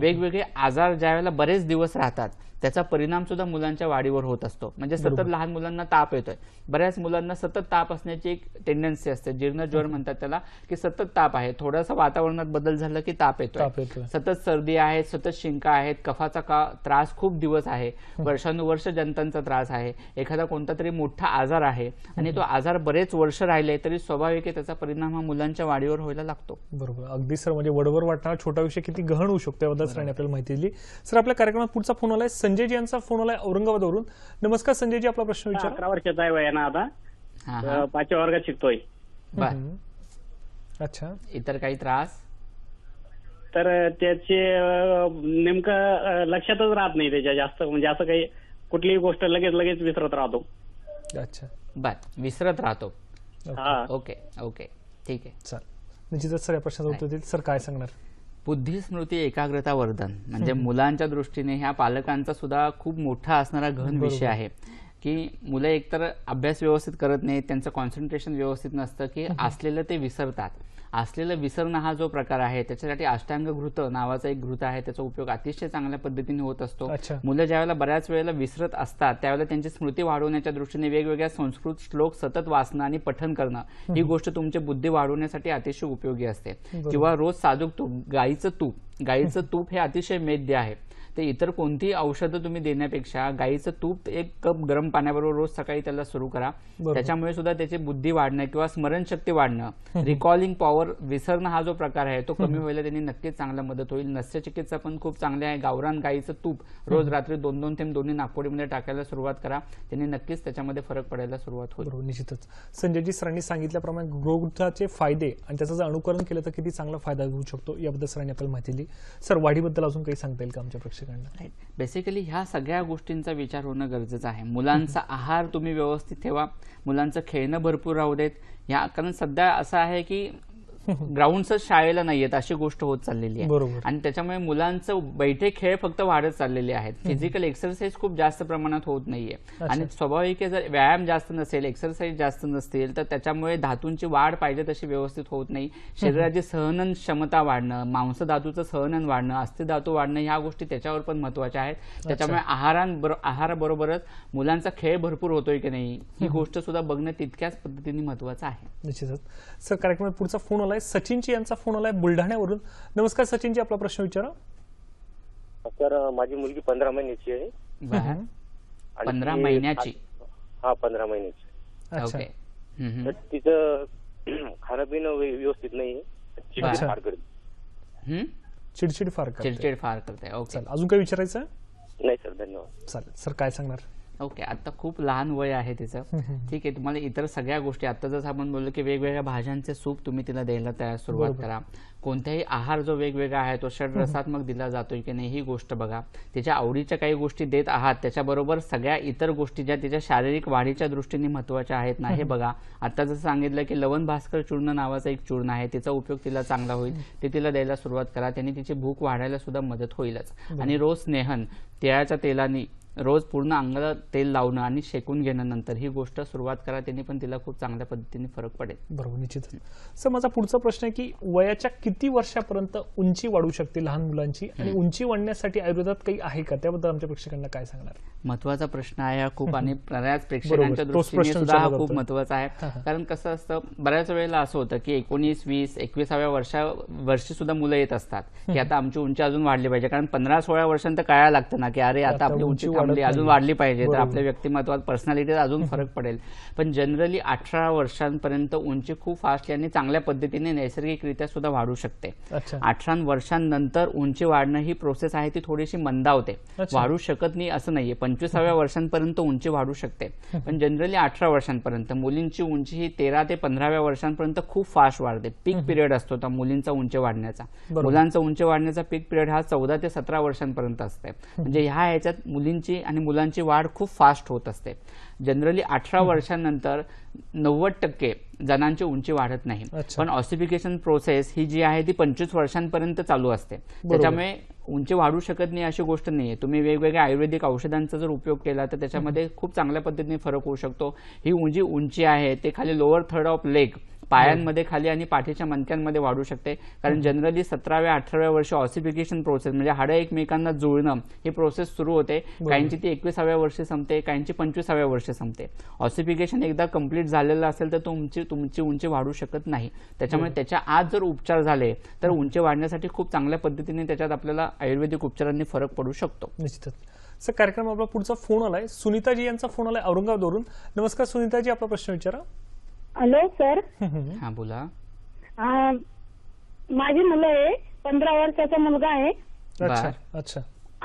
वेगवेगळे आजार ज्यावेळेला बरेच दिवस राहतात त्याचा परिणाम सुद्धा मुलांच्या वाढीवर होत असतो म्हणजे सतत लहान मुलांना ताप येतोय बऱ्याच मुलांना सतत ताप असण्याची एक टेंडन्सी असते जीर्ण ज्वर म्हणतात त्याला की सतत ताप आहे थोडासा वातावरणात बदल झाला की ताप येतोय सतत सर्दी आहे सतत शिंका आहेत कफाचा का त्रास खूप दिवस आहे वर्षानुवर्ष जनतांचा त्रास आहे एखादा कोणता तरी मोठा आजार आहे आणि तो आजार बरेच वर्ष राहिले तरी स्वाभाविक आहे त्याचा परिणाम हा मुलांच्या वाढीवर व्हायला लागतो बरोबर अगदी सर म्हणजे वडवर वाटणारा छोटा विषय किती गहन होऊ शकतो याबद्दल आपल्याला माहिती दिली सर आपल्या कार्यक्रमात पुढचा फोन आलाय संजयजी यांचा फोन आलाय औरंगाबादवरून नमस्कार संजयजी आपला प्रश्न विचार अकरा वर्षाचा आहे वयाना आता पाचव्या वर्गात शिकतोय अच्छा इतर काही त्रास तर त्याचे नेमकं लक्षातच राहत नाही त्याच्या जास्त म्हणजे असं काही कुठलीही गोष्ट लगेच लगेच विसरत राहतो अच्छा बर विसरत राहतो ओके ओके ठीक आहे सर निश्चितच सर या प्रश्नाचं उत्तर देतील सर काय सांगणार स्मृती एकाग्रता वर्धन म्हणजे मुलांच्या दृष्टीने ह्या पालकांचा सुद्धा खूप मोठा असणारा घन विषय आहे की मुलं एकतर अभ्यास व्यवस्थित करत नाहीत त्यांचं कॉन्सन्ट्रेशन व्यवस्थित नसतं की असलेलं ते विसरतात असलेलं विसरणं हा जो प्रकार आहे त्याच्यासाठी अष्टांग घृत नावाचा एक घृत आहे त्याचा उपयोग अतिशय चांगल्या पद्धतीने होत असतो मुलं ज्यावेळेला बऱ्याच वेळेला विसरत असतात त्यावेळेला त्यांची स्मृती वाढवण्याच्या दृष्टीने वेगवेगळ्या संस्कृत श्लोक सतत वाचणं आणि पठन करणं ही गोष्ट तुमची बुद्धी वाढवण्यासाठी अतिशय उपयोगी असते किंवा रोज साजूक तूप गाईचं तूप गाईचं तूप हे अतिशय मेद्य आहे ते इतर कोणतीही औषधं तुम्ही देण्यापेक्षा गाईचं तूप एक कप गरम पाण्याबरोबर रोज सकाळी त्याला सुरू करा त्याच्यामुळे सुद्धा त्याची बुद्धी वाढणं किंवा स्मरणशक्ती वाढणं रिकॉलिंग पॉवर विसरणं हा जो प्रकार आहे तो कमी व्हायला त्यांनी नक्कीच चांगला मदत होईल नस्य चिकित्सा पण खूप चांगली आहे गावरान गाईचं तूप रोज रात्री दोन दोन थेंब दोन्ही नागपुडीमध्ये टाकायला सुरुवात करा त्यांनी नक्कीच त्याच्यामध्ये फरक पडायला सुरुवात होईल निश्चितच संजयजी सरांनी सांगितल्याप्रमाणे रोगाचे फायदे आणि त्याचं जर अनुकरण केलं तर किती चांगला फायदा होऊ शकतो याबद्दल सरांनी आपल्याला माहिती दिली सर वाढीबद्दल अजून काही सांगता येईल का आमच्या प्रेक्षकांना बेसिकली ह्या सगळ्या गोष्टींचा विचार होणं गरजेचं आहे मुलांचा आहार तुम्ही व्यवस्थित ठेवा मुलांचं खेळणं भरपूर राहू देत ह्या कारण सध्या असं आहे की (laughs) ग्राउंडच शाळेला नाहीयेत अशी गोष्ट होत चाललेली आहे आणि त्याच्यामुळे मुलांचं बैठे खेळ फक्त वाढत चाललेले आहेत फिजिकल एक्सरसाइज खूप जास्त प्रमाणात होत नाहीये आणि स्वाभाविक जर व्यायाम जास्त नसेल एक्सरसाइज जास्त नसतील तर त्याच्यामुळे धातूंची वाढ पाहिजे तशी व्यवस्थित होत नाही शरीराची सहनन क्षमता वाढणं मांस धातूचं सहनन वाढणं अस्थि धातू वाढणं ह्या गोष्टी त्याच्यावर पण महत्वाच्या आहेत त्याच्यामुळे आहारांबरो आहाराबरोबरच मुलांचा खेळ भरपूर होतोय की नाही ही गोष्ट सुद्धा बघणं तितक्याच पद्धतीने महत्वाचं आहे निश्चितच सर पुढचा फोन आलाय सचिनजी यांचा फोन आलाय बुलढाण्यावरून नमस्कार सचिनजी आपला प्रश्न विचारा सर माझी मुलगी पंधरा महिन्याची आहे पंधरा महिन्याची हा पंधरा महिन्याची ओके तर तिचं (clears throat) खाणं पिणं व्यवस्थित नाही चिडचिड फार करते चिडचिड फार करते अजून काही विचारायचं नाही सर धन्यवाद चालेल सर काय सांगणार ओके आता खूप लहान वय आहे तिचं (laughs) ठीक आहे तुम्हाला इतर सगळ्या गोष्टी आता जसं आपण बोललो की वेगवेगळ्या भाज्यांचे सूप तुम्ही तिला द्यायला तयार सुरुवात करा कोणत्याही आहार जो वेगवेगळा आहे तो षडरसात्मक दिला जातोय की नाही ही गोष्ट बघा तिच्या आवडीच्या काही गोष्टी देत आहात त्याच्याबरोबर सगळ्या इतर गोष्टी ज्या तिच्या शारीरिक वाढीच्या दृष्टीने महत्वाच्या आहेत ना हे (laughs) बघा आता जसं सांगितलं की लवण भास्कर चूर्ण नावाचा एक चूर्ण आहे तिचा उपयोग तिला चांगला होईल ते तिला द्यायला सुरुवात करा त्याने तिची भूक वाढायला सुद्धा मदत होईलच आणि रोज स्नेहन तिळाच्या तेलानी रोज पूर्ण अंगाला तेल लावणं आणि शेकून घेणं नंतर ही गोष्ट सुरुवात करा त्यांनी पण तिला खूप चांगल्या पद्धतीने फरक पडेल बरोबर निश्चितच सर माझा पुढचा प्रश्न आहे की वयाच्या किती वर्षापर्यंत उंची वाढू शकते लहान मुलांची आणि उंची वाढण्यासाठी आयुर्वेदात काही आहे का त्याबद्दल आमच्या प्रेक्षकांना काय सांगणार महत्वाचा प्रश्न आहे हा खूप आणि (laughs) बऱ्याच प्रेक्षकांच्या दृष्टीने सुद्धा हा खूप महत्वाचा आहे कारण कसं असतं बऱ्याच वेळेला असं होतं की एकोणीस वीस एकविसाव्या वर्षा वर्षी सुद्धा मुलं येत असतात की आता आमची उंची अजून वाढली पाहिजे कारण पंधरा सोळा वर्षांत कळायला लागतं ना की अरे आता आपली उंची वाढली म्हणजे अजून वाढली पाहिजे तर आपल्या व्यक्तिमत्वात पर्सनॅलिटीत अजून फरक (laughs) पडेल पण जनरली अठरा वर्षांपर्यंत उंची खूप फास्ट आणि चांगल्या पद्धतीने नैसर्गिकरित्या सुद्धा वाढू शकते अठरा वर्षांनंतर उंची वाढणं ही प्रोसेस आहे ती थोडीशी मंदावते वाढू शकत नाही असं नाहीये पंचवीसाव्या (laughs) वर्षांपर्यंत उंची वाढू शकते पण जनरली अठरा वर्षांपर्यंत मुलींची उंची ही तेरा ते पंधराव्या वर्षांपर्यंत खूप फास्ट वाढते पीक पिरियड असतो त्या मुलींचा उंची वाढण्याचा मुलांचा उंची वाढण्याचा पीक पिरियड हा चौदा ते सतरा वर्षांपर्यंत असते म्हणजे ह्या ह्याच्यात मुलींची आणि मुलांची वाढ खूप फास्ट होत असते जनरली अठरा वर्षांनंतर नव्वद टक्के जणांची उंची वाढत नाही पण ऑसिफिकेशन प्रोसेस ही जी आहे ती पंचवीस वर्षांपर्यंत चालू असते त्याच्यामुळे उंची वाढू शकत नाही अशी गोष्ट नाही तुम्ही वेगवेगळ्या आयुर्वेदिक औषधांचा जर उपयोग केला तर त्याच्यामध्ये खूप चांगल्या पद्धतीने फरक होऊ शकतो ही उंची उंची आहे ते खाली लोअर थर्ड ऑफ लेग पायांमध्ये हो. खाली आणि पाठीच्या मणक्यांमध्ये वाढू शकते कारण जनरली सतराव्या अठराव्या वर्षी ऑसिफिकेशन प्रोसेस म्हणजे हाडं एकमेकांना जुळणं ही प्रोसेस सुरू होते काहींची ती एकविसाव्या वर्षी संपते काहींची पंचवीसाव्या वर्षी संपते ऑसिफिकेशन एकदा कंप्लीट झालेलं असेल तर तुमची तुमची उंची वाढू शकत नाही त्याच्यामुळे त्याच्या आज जर उपचार झाले तर उंची वाढण्यासाठी खूप चांगल्या पद्धतीने त्याच्यात आपल्याला आयुर्वेदिक उपचारांनी फरक पडू शकतो निश्चितच सर कार्यक्रम आपला पुढचा फोन आलाय सुनीताजी यांचा फोन आलाय औरंगाबादवरून नमस्कार सुनीताजी आपला प्रश्न विचारा हॅलो सर हा बोला माझी मुलं आहे पंधरा वर्षाचा मुलगा आहे अच्छा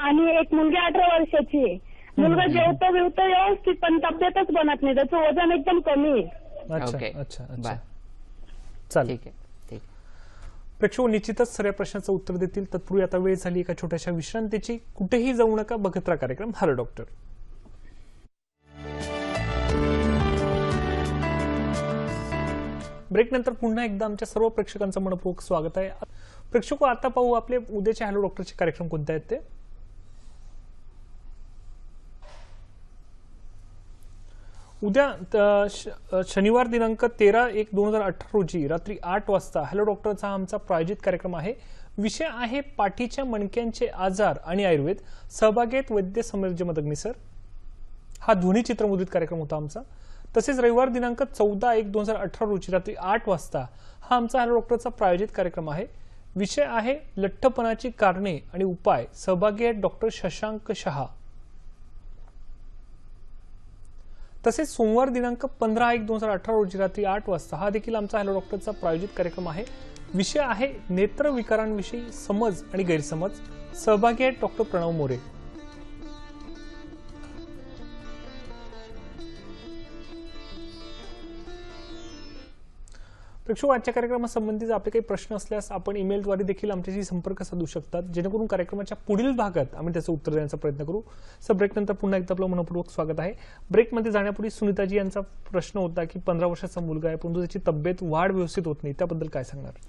आणि एक मुलगी अठरा वर्षाची आहे मुलगा जेवतो बिवतो व्यवस्थित पण तब्येतच बनत नाही त्याचं वजन एकदम कमी आहे ठीक आहे प्रेक्षक निश्चितच सर्व प्रश्नाचं उत्तर देतील तत्पूर्वी आता वेळ झाली एका छोट्याशा विश्रांतीची कुठेही जाऊ नका बघत कार्यक्रम हर डॉक्टर ब्रेकनंतर पुन्हा एकदा आमच्या सर्व प्रेक्षकांचं मनपूर्वक स्वागत आहे प्रेक्षक आता पाहू आपले उद्याचे हॅलो डॉक्टरचे कार्यक्रम कोणते आहेत ते उद्या शनिवार दिनांक तेरा एक दोन हजार अठरा रोजी रात्री आठ वाजता हॅलो डॉक्टरचा आमचा प्रायोजित कार्यक्रम आहे विषय आहे पाठीच्या मणक्यांचे आजार आणि आयुर्वेद सहभागी आहेत वैद्य समर्ज मदगनी सर हा चित्रमुद्रित कार्यक्रम होता आमचा तसेच रविवार दिनांक चौदा एक दोन हजार अठरा रोजी रात्री आठ वाजता हा आमचा हॅलो डॉक्टरचा प्रायोजित कार्यक्रम आहे विषय आहे लठ्ठपणाची कारणे आणि उपाय सहभागी आहेत डॉक्टर शशांक शहा तसेच सोमवार दिनांक पंधरा एक दोन हजार अठरा रोजी रात्री आठ वाजता हा देखील आमचा हॅलो डॉक्टरचा प्रायोजित कार्यक्रम आहे विषय आहे नेत्रविकारांविषयी समज आणि गैरसमज सहभागी आहेत डॉक्टर प्रणव मोरे प्रेक्षक आजच्या कार्यक्रमासंबंधी आपले काही प्रश्न असल्यास आपण ईमेलद्वारे देखील आमच्याशी संपर्क साधू शकतात जेणेकरून कार्यक्रमाच्या पुढील भागात आम्ही त्याचं उत्तर देण्याचा प्रयत्न करू सर ब्रेकनंतर पुन्हा एकदा आपलं मनपूर्वक स्वागत आहे ब्रेकमध्ये जाण्यापूर्वी सुनीताजी यांचा प्रश्न होता की पंधरा वर्षाचा मुलगा आहे परंतु त्याची तब्येत वाढ व्यवस्थित होत नाही त्याबद्दल काय सांगणार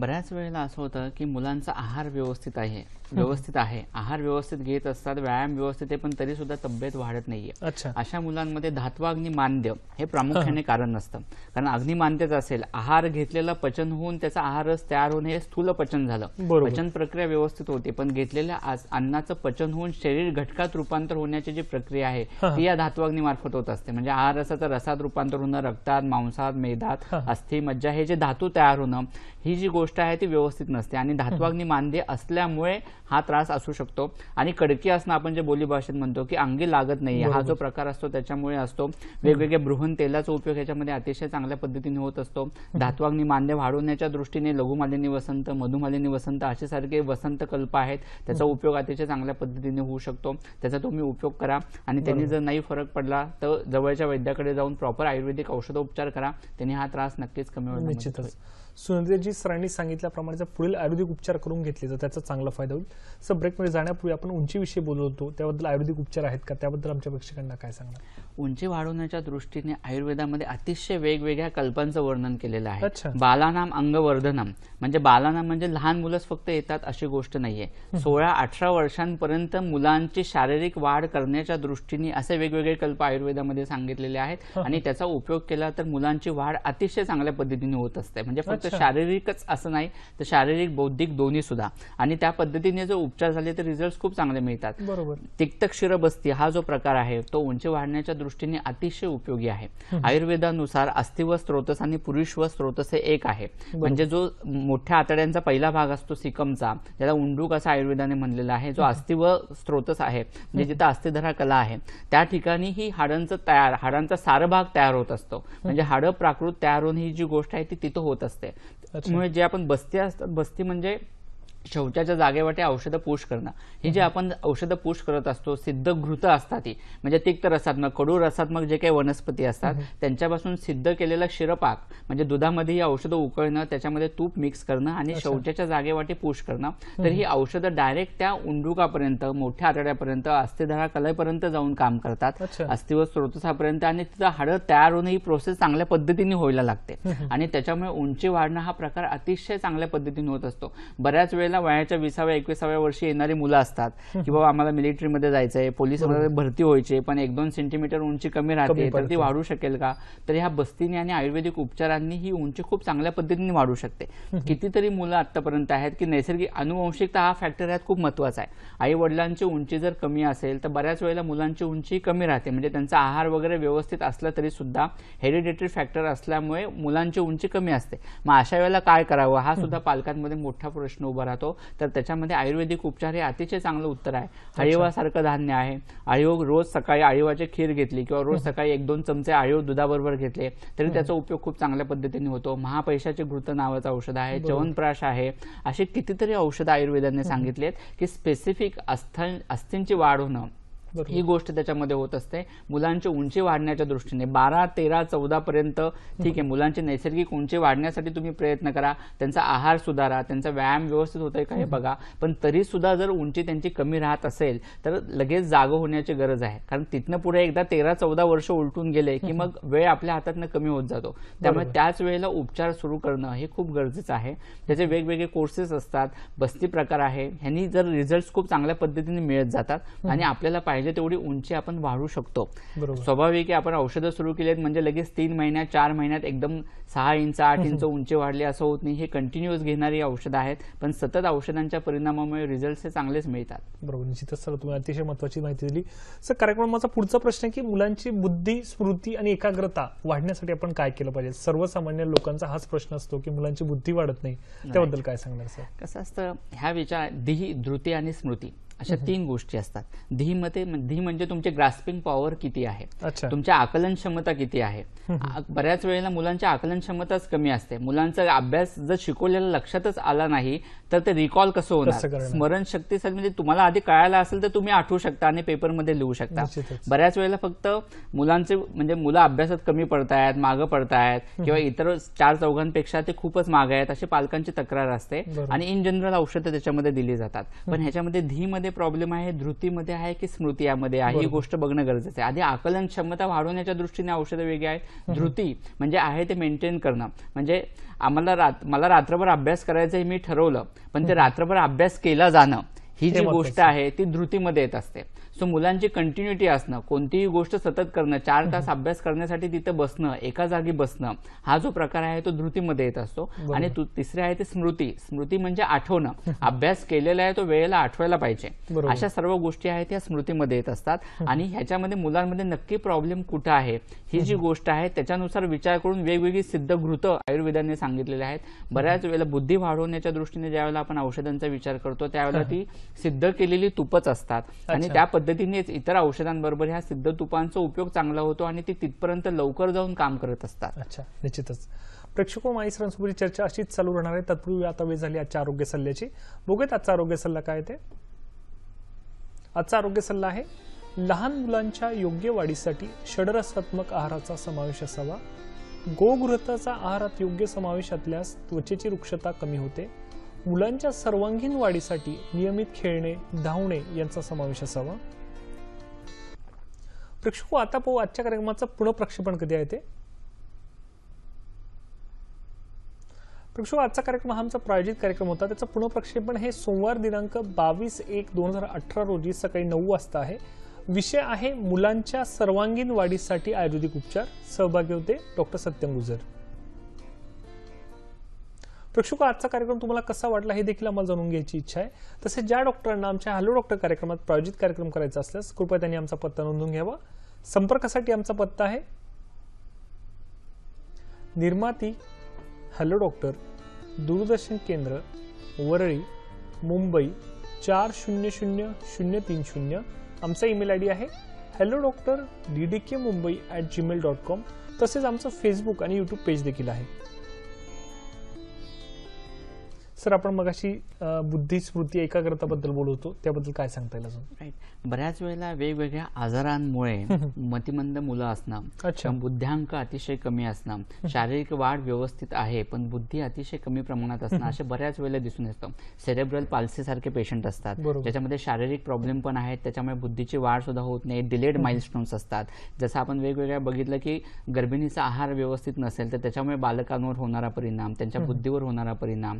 बऱ्याच वेळेला असं होतं की मुलांचा आहार व्यवस्थित आहे व्यवस्थित आहे आहार व्यवस्थित घेत असतात व्यायाम व्यवस्थित आहे पण तरी सुद्धा तब्येत वाढत नाहीये अशा मुलांमध्ये धात्वा मानद्य हे प्रामुख्याने कारण नसतं कारण अग्निमांद्यच असेल आहार घेतलेला पचन होऊन त्याचा रस तयार होऊन हे स्थूल पचन झालं पचन प्रक्रिया व्यवस्थित होते पण घेतलेल्या अन्नाचं पचन होऊन शरीर घटकात रूपांतर होण्याची जी प्रक्रिया आहे ती या मार्फत होत असते म्हणजे आहार रसाचं रसात रूपांतर होणं रक्तात मांसात मेदात अस्थि मज्जा हे जे धातू तयार होणं ही जी गोष्ट गोष्ट आहे ती व्यवस्थित नसते आणि धातवाग्नी मानदे असल्यामुळे हा त्रास असू शकतो आणि कडकी असणं आपण जे बोली भाषेत म्हणतो की अंगी लागत नाही हा जो प्रकार असतो त्याच्यामुळे असतो वेगवेगळ्या बृहन तेलाचा उपयोग ह्याच्यामध्ये अतिशय चांगल्या पद्धतीने होत असतो धातवाग्नी मान्य वाढवण्याच्या दृष्टीने लघुमालिनी वसंत मधुमालिनी वसंत असे सारखे वसंत कल्प आहेत त्याचा उपयोग अतिशय चांगल्या पद्धतीने होऊ शकतो त्याचा तुम्ही उपयोग करा आणि त्यांनी जर नाही फरक पडला तर जवळच्या वैद्याकडे जाऊन प्रॉपर आयुर्वेदिक उपचार करा त्यांनी हा त्रास नक्कीच कमी होईल निश्चितच जी सरांनी सांगितल्याप्रमाणे जर पुढील आयुर्वेदिक उपचार करून घेतले तर त्याचा चांगला फायदा होईल सर ब्रेकमध्ये जाण्यापूर्वी आपण उंचीविषयी बोलत होतो त्याबद्दल आयुर्वेदिक उपचार आहेत का त्याबद्दल आमच्या प्रेक्षकांना काय सांगणार उंची वाढवण्याच्या दृष्टीने आयुर्वेदामध्ये अतिशय वेगवेगळ्या कल्पांचं वर्णन केलेलं आहे बालानाम अंगवर्धनम म्हणजे बालानाम म्हणजे लहान मुलंच फक्त येतात अशी गोष्ट नाहीये सोळा अठरा वर्षांपर्यंत मुलांची शारीरिक वाढ करण्याच्या दृष्टीने असे वेगवेगळे कल्प आयुर्वेदामध्ये सांगितलेले आहेत आणि त्याचा उपयोग केला तर मुलांची वाढ अतिशय चांगल्या पद्धतीने होत असते म्हणजे फक्त शारीरिकच असं नाही तर शारीरिक बौद्धिक दोन्ही सुद्धा आणि त्या पद्धतीने जर उपचार झाले तर रिझल्ट खूप चांगले मिळतात तिक्तक्षीरबस्ती हा जो प्रकार आहे तो उंची वाढण्याच्या दृष्टीने अतिशय उपयोगी आहे आयुर्वेदानुसार अस्थि व स्त्रोतस आणि पुरुष व स्त्रोतस हे एक आहे म्हणजे जो मोठ्या आतड्यांचा पहिला भाग असतो सिकमचा ज्याला उंडूक असा आयुर्वेदाने म्हणलेला आहे जो अस्थि व स्त्रोतस आहे म्हणजे जिथे अस्थिधरा कला आहे त्या ठिकाणी ही हाडांचं तयार हाडांचा सार भाग तयार होत असतो म्हणजे हाड प्राकृत तयार होऊन ही जी गोष्ट आहे ती तिथं होत असते त्यामुळे जे आपण बस्ती असतात बस्ती म्हणजे शौचाच्या जागेवर औषध पुश करणं हे जे आपण औषध पुश करत असतो सिद्ध घृत असतात ती म्हणजे तिक्त रसात्मक कडू रसात्मक जे काही वनस्पती असतात त्यांच्यापासून सिद्ध केलेला शिरपाक म्हणजे दुधामध्ये ही औषधं उकळणं त्याच्यामध्ये तूप मिक्स करणं आणि शौचाच्या जागेवाटी पुश करणं तर ही औषधं डायरेक्ट त्या उंडुकापर्यंत मोठ्या आतड्यापर्यंत अस्थिधारा कलेपर्यंत जाऊन काम करतात अस्थिव स्रोतसापर्यंत आणि तिथं हाडं तयार होणं ही प्रोसेस चांगल्या पद्धतीने व्हायला लागते आणि त्याच्यामुळे उंची वाढणं हा प्रकार अतिशय चांगल्या पद्धतीने होत असतो बऱ्याच वेळेला ना वयाच्या विसाव्या एकविसाव्या वर्षी येणारी मुलं असतात की बाबा आम्हाला मिलिटरीमध्ये जायचं आहे पोलीस भरती व्हायची पण एक दोन सेंटीमीटर उंची कमी राहते तर ती वाढू शकेल का तर ह्या बस्तीने आणि आयुर्वेदिक उपचारांनी ही उंची खूप चांगल्या पद्धतीने वाढू शकते कितीतरी मुलं आतापर्यंत आहेत की नैसर्गिक अनुवंशिकता हा फॅक्टर यात खूप महत्वाचा आहे आई वडिलांची उंची जर कमी असेल तर बऱ्याच वेळेला मुलांची उंची कमी राहते म्हणजे त्यांचा आहार वगैरे व्यवस्थित असला तरी सुद्धा हेरिडेटरी फॅक्टर असल्यामुळे मुलांची उंची कमी असते मग अशा वेळेला काय करावं हा सुद्धा पालकांमध्ये मोठा प्रश्न उभा राहतो राहतो तर त्याच्यामध्ये आयुर्वेदिक उपचार हे अतिशय चांगलं उत्तर आहे आळीवासारखं धान्य आहे आळीव रोज सकाळी आळीवाची खीर घेतली किंवा रोज सकाळी एक दोन चमचे आळीव दुधाबरोबर घेतले तरी त्याचा उपयोग खूप चांगल्या पद्धतीने होतो महापैशाचे घृत नावाचं औषध आहे चवनप्राश आहे असे कितीतरी औषधं आयुर्वेदाने सांगितलेत की स्पेसिफिक अस्थ अस्थींची वाढ होणं ही गोष्ट त्याच्यामध्ये होत असते मुलांची उंची वाढण्याच्या दृष्टीने बारा तेरा चौदा पर्यंत ठीक आहे मुलांची नैसर्गिक उंची वाढण्यासाठी तुम्ही प्रयत्न करा त्यांचा आहार सुधारा त्यांचा व्यायाम व्यवस्थित होतोय का हे बघा पण तरी सुद्धा जर उंची त्यांची कमी राहत असेल तर लगेच जागं होण्याची गरज आहे कारण तिथनं पुढे एकदा तेरा चौदा वर्ष उलटून गेले की मग वेळ आपल्या हातातनं कमी होत जातो त्यामुळे त्याच वेळेला उपचार सुरू करणं हे खूप गरजेचं आहे त्याचे वेगवेगळे कोर्सेस असतात बस्ती प्रकार आहे ह्यांनी जर रिझल्ट खूप चांगल्या पद्धतीने मिळत जातात आणि आपल्याला पाहिजे म्हणजे तेवढी उंची आपण वाढू शकतो स्वाभाविक आपण औषधं सुरू केली आहेत म्हणजे लगेच तीन महिन्यात चार महिन्यात एकदम सहा इंच आठ इंच उंची वाढली असं होत नाही हे कंटिन्युअस घेणारी औषधं आहेत पण सतत औषधांच्या परिणामामुळे रिझल्ट हे चांगलेच मिळतात बरोबर निश्चितच सर तुम्ही अतिशय महत्वाची माहिती दिली सर कार्यक्रमाचा पुढचा प्रश्न की मुलांची बुद्धी स्मृती आणि एकाग्रता वाढण्यासाठी आपण काय केलं पाहिजे सर्वसामान्य लोकांचा हाच प्रश्न असतो की मुलांची बुद्धी वाढत नाही त्याबद्दल काय सांगणार सर कसं असतं ह्या विचार दिही धृती आणि स्मृती अशा तीन गोष्टी असतात धी धी म्हणजे तुमचे ग्रास्पिंग पॉवर किती आहे तुमच्या आकलन क्षमता किती आहे बऱ्याच वेळेला मुलांची आकलन क्षमताच कमी असते मुलांचा अभ्यास जर शिकवलेला लक्षातच आला नाही तर ते रिकॉल कसं होणार स्मरण शक्ती सर म्हणजे तुम्हाला आधी कळायला असेल तर तुम्ही आठवू शकता आणि पेपरमध्ये लिहू शकता बऱ्याच वेळेला फक्त मुलांचे म्हणजे मुलं अभ्यासात कमी पडतायत मागं पडतायत किंवा इतर चार चौघांपेक्षा ते खूपच मागे आहेत अशी पालकांची तक्रार असते आणि इन जनरल औषधं त्याच्यामध्ये दिली जातात पण ह्याच्यामध्ये धीमध्ये प्रॉब्लेम आहे धृतीमध्ये आहे की स्मृती यामध्ये आहे ही गोष्ट बघणं गरजेचं आहे आधी आकलन क्षमता वाढवण्याच्या दृष्टीने औषधं वेगळी आहेत धृती म्हणजे आहे ते मेंटेन करणं म्हणजे आम्हाला मला रात्रभर अभ्यास करायचं हे मी ठरवलं पण ते रात्रभर अभ्यास केला जाणं ही जी गोष्ट आहे ती धृतीमध्ये येत असते सो मुलांची कंटिन्युटी असणं कोणतीही गोष्ट सतत करणं चार तास अभ्यास करण्यासाठी तिथं बसणं एका जागी बसणं हा जो प्रकार आहे तो धृतीमध्ये येत असतो आणि तिसरे आहे ते स्मृती स्मृती म्हणजे आठवणं (laughs) अभ्यास केलेला आहे तो वेळेला आठवायला पाहिजे अशा सर्व गोष्टी आहेत या स्मृतीमध्ये येत असतात आणि ह्याच्यामध्ये मुलांमध्ये नक्की प्रॉब्लेम कुठं आहे ही जी गोष्ट आहे त्याच्यानुसार विचार करून वेगवेगळी घृत आयुर्वेदाने सांगितलेले आहेत बऱ्याच वेळेला बुद्धी वाढवण्याच्या दृष्टीने ज्यावेळेला आपण औषधांचा विचार करतो त्यावेळेला ती सिद्ध केलेली तूपच असतात आणि त्या पद्धतीनेच इतर औषधांबरोबर ह्या सिद्ध तुपांचा उपयोग चांगला होतो आणि ते तिथपर्यंत लवकर जाऊन काम करत असतात अच्छा निश्चितच प्रेक्षको माईसरांसोबत चर्चा अशीच चालू राहणार आहे तत्पूर्वी आता वेळ झाली आजच्या आरोग्य सल्ल्याची बघूयात आजचा आरोग्य सल्ला काय ते आजचा आरोग्य सल्ला आहे लहान मुलांच्या योग्य वाढीसाठी षडरसात्मक आहाराचा समावेश असावा गोगृहताचा आहारात योग्य समावेश असल्यास त्वचेची वृक्षता कमी होते मुलांच्या सर्वांगीण वाढीसाठी नियमित खेळणे धावणे यांचा समावेश असावा प्रेक्षक हो, आता पाहू आजच्या कार्यक्रमाचं पुनः प्रक्षेपण कधी आहे ते प्रेक्षक हो, आजचा कार्यक्रम हा आमचा प्रायोजित कार्यक्रम होता त्याचं पुनः प्रक्षेपण हे सोमवार दिनांक बावीस एक दोन हजार अठरा रोजी सकाळी नऊ वाजता आहे विषय आहे मुलांच्या सर्वांगीण वाढीसाठी आयुर्वेदिक उपचार सहभागी होते डॉक्टर सत्यम गुजर प्रेक्षक आजचा कार्यक्रम तुम्हाला कसा वाटला हे देखील आम्हाला जाणून घ्यायची इच्छा आहे तसेच ज्या डॉक्टरांना आमच्या हॅलो डॉक्टर कार्यक्रमात प्रायोजित कार्यक्रम करायचा असल्यास कृपया त्यांनी आमचा पत्ता नोंदवून घ्यावा संपर्कासाठी आमचा पत्ता आहे निर्माती हॅलो डॉक्टर दूरदर्शन केंद्र वरळी मुंबई चार शून्य शून्य शून्य तीन शून्य आमचा ईमेल आय डी आहे hello doctor D D K Mumbai at Gmail dot com तसेच आमचं फेसबुक आणि यूट्यूब पेज देखील आहे सर आपण मग अशी बुद्धी स्मृती एकाग्रता बद्दल होतो त्याबद्दल काय सांगता येईल अजून बऱ्याच वेळेला वेगवेगळ्या आजारांमुळे (laughs) मतिमंद मुलं असणं बुद्ध्यांक अतिशय कमी असणं (laughs) शारीरिक वाढ व्यवस्थित आहे पण बुद्धी अतिशय कमी प्रमाणात असणं (laughs) असे बऱ्याच वेळेला दिसून येतं सेरेब्रल पाल्सी सारखे पेशंट असतात ज्याच्यामध्ये शारीरिक प्रॉब्लेम पण आहेत त्याच्यामुळे बुद्धीची वाढ सुद्धा होत नाही डिलेड माइलस्टोन्स असतात जसं आपण वेगवेगळ्या बघितलं की गर्भिणीचा आहार व्यवस्थित नसेल तर त्याच्यामुळे बालकांवर होणारा परिणाम त्यांच्या बुद्धीवर होणारा परिणाम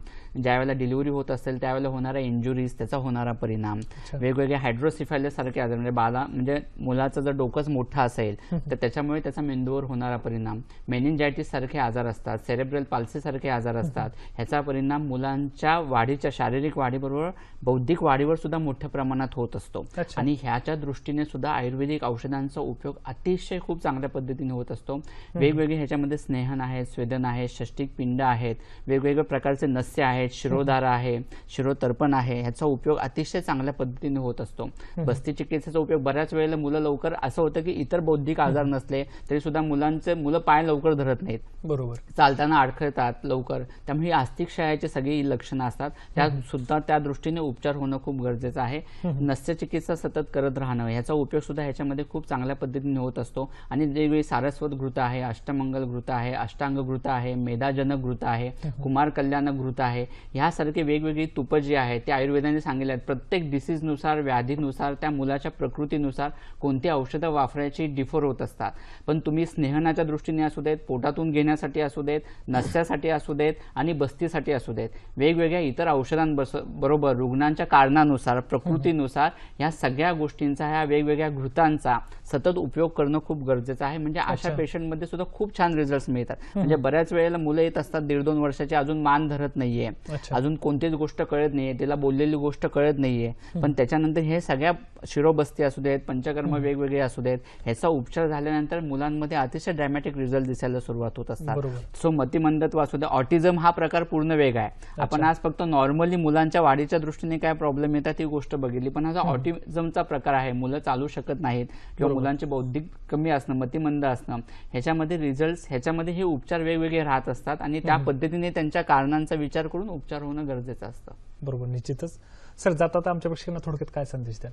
ज्यावेळेला डिलिव्हरी होत असेल त्यावेळेला होणारा इंजुरीज त्याचा होणारा परिणाम वेगवेगळे हायड्रोसिफॅलिस सारखे आजार म्हणजे बाला म्हणजे मुलाचं जर डोकंच मोठं असेल तर त्याच्यामुळे त्याचा मेंदूवर होणारा परिणाम मेनिनजायटिस सारखे आजार असतात सेरेब्रल पाल्सी सारखे आजार असतात ह्याचा परिणाम मुलांच्या वाढीच्या शारीरिक वाढीबरोबर बौद्धिक वाढीवर सुद्धा मोठ्या प्रमाणात होत असतो आणि ह्याच्या दृष्टीने सुद्धा आयुर्वेदिक औषधांचा उपयोग अतिशय खूप चांगल्या पद्धतीने होत असतो वेगवेगळे ह्याच्यामध्ये स्नेहन आहे स्वेदन आहे षष्टिक पिंड आहेत वेगवेगळ्या प्रकारचे नस्य आहेत शिरोधार आहे शिरोतर्पण आहे ह्याचा उपयोग अतिशय चांगल्या पद्धतीने होत असतो बस्ती चिकित्सेचा उपयोग बऱ्याच वेळेला मुलं लवकर असं होतं की इतर बौद्धिक आजार नसले तरी सुद्धा मुलांचे मुलं पाय लवकर धरत नाहीत बरोबर चालताना अडखळतात लवकर त्यामुळे क्षयाचे सगळी लक्षणं असतात त्या सुद्धा त्या दृष्टीने उपचार होणं खूप गरजेचं आहे नस्य चिकित्सा सतत करत राहणं ह्याचा उपयोग सुद्धा ह्याच्यामध्ये खूप चांगल्या पद्धतीने होत असतो आणि जे सारस्वत घृत आहे अष्टमंगल घृत आहे अष्टांग घृत आहे मेधाजनक घृत आहे कुमार कल्याण घृत आहे ह्यासारखे वेगवेगळी तुपं जी आहेत ते आयुर्वेदाने सांगितले आहेत प्रत्येक डिसीजनुसार व्याधीनुसार त्या मुलाच्या प्रकृतीनुसार कोणती औषधं वापरायची डिफर होत असतात पण तुम्ही स्नेहनाच्या दृष्टीने असू देत पोटातून घेण्यासाठी असू देत नस्यासाठी असू देत आणि बस्तीसाठी असू देत वेगवेगळ्या इतर औषधांबस बरोबर रुग्णांच्या कारणानुसार प्रकृतीनुसार ह्या सगळ्या गोष्टींचा ह्या वेगवेगळ्या घृतांचा सतत उपयोग करणं खूप गरजेचं आहे म्हणजे अशा पेशंटमध्ये सुद्धा खूप छान रिझल्ट मिळतात म्हणजे बऱ्याच वेळेला मुलं येत असतात दीड दोन वर्षाची अजून मान धरत नाहीये अजून कोणतीच गोष्ट कळत नाहीये त्याला बोललेली गोष्ट कळत नाहीये पण त्याच्यानंतर हे सगळ्या शिरोबस्ती असू देत पंचकर्म वेगवेगळे असू देत ह्याचा उपचार झाल्यानंतर मुलांमध्ये अतिशय ड्रॅमॅटिक रिझल्ट दिसायला सुरुवात होत असतात सो मतिमंदत्व असू दे ऑटिझम हा प्रकार पूर्ण वेगळा आहे आपण आज फक्त नॉर्मली मुलांच्या वाढीच्या दृष्टीने काय प्रॉब्लेम येतात ती गोष्ट बघितली पण हा ऑटिझमचा प्रकार आहे मुलं चालू शकत नाहीत किंवा मुलांचे बौद्धिक कमी असणं मतिमंद असणं ह्याच्यामध्ये रिझल्ट ह्याच्यामध्ये हे उपचार वेगवेगळे राहत असतात आणि त्या पद्धतीने त्यांच्या कारणांचा विचार करून उपचार होणं गरजेचं असतं बरोबर निश्चितच सर जाता आमच्या पक्षांना थोडक्यात काय संदेश द्या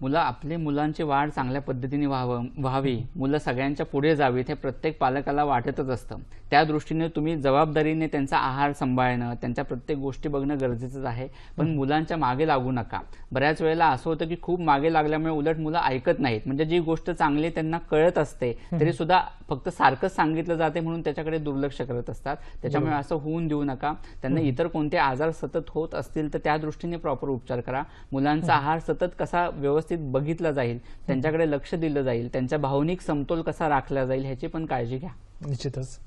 मुलं आपले मुलांची वाढ चांगल्या पद्धतीने व्हावं व्हावी मुलं सगळ्यांच्या पुढे जावीत हे प्रत्येक पालकाला वाटतच असतं त्या दृष्टीने तुम्ही जबाबदारीने त्यांचा आहार सांभाळणं त्यांच्या प्रत्येक गोष्टी बघणं गरजेचंच आहे पण मुलांच्या मागे लागू नका बऱ्याच वेळेला असं होतं की खूप मागे लागल्यामुळे उलट मुलं ऐकत नाहीत म्हणजे जी गोष्ट चांगली त्यांना कळत असते तरी सुद्धा फक्त सारखंच सांगितलं जाते म्हणून त्याच्याकडे दुर्लक्ष करत असतात त्याच्यामुळे असं होऊन देऊ नका त्यांना इतर कोणते आजार सतत होत असतील तर त्या दृष्टीने प्रॉपर उपचार करा मुलांचा आहार सतत कसा व्यवस्थित बघितला जाईल त्यांच्याकडे लक्ष दिलं जाईल त्यांचा भावनिक समतोल कसा राखला जाईल ह्याची पण काळजी घ्या निश्चितच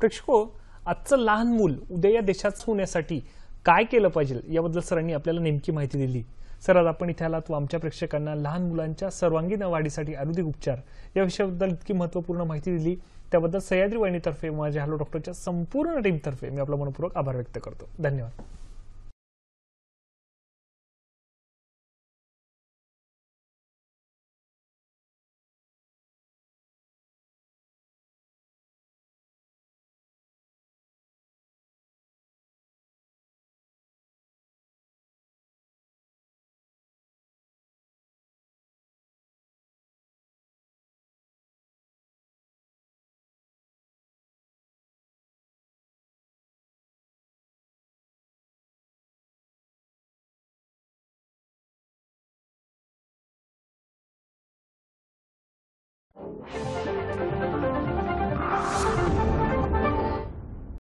प्रेक्षको आजचं लहान मूल उद्या या देशात होण्यासाठी काय केलं पाहिजे याबद्दल सरांनी आपल्याला नेमकी माहिती दिली सर आज आपण इथे आलात व आमच्या प्रेक्षकांना लहान मुलांच्या सर्वांगीण वाढीसाठी आरोग्य उपचार या विषयाबद्दल इतकी महत्त्वपूर्ण माहिती दिली त्याबद्दल सह्याद्री वाहिनीतर्फे माझ्या हॅलो डॉक्टरच्या संपूर्ण टीमतर्फे मी आपला मनपूर्वक आभार व्यक्त करतो धन्यवाद you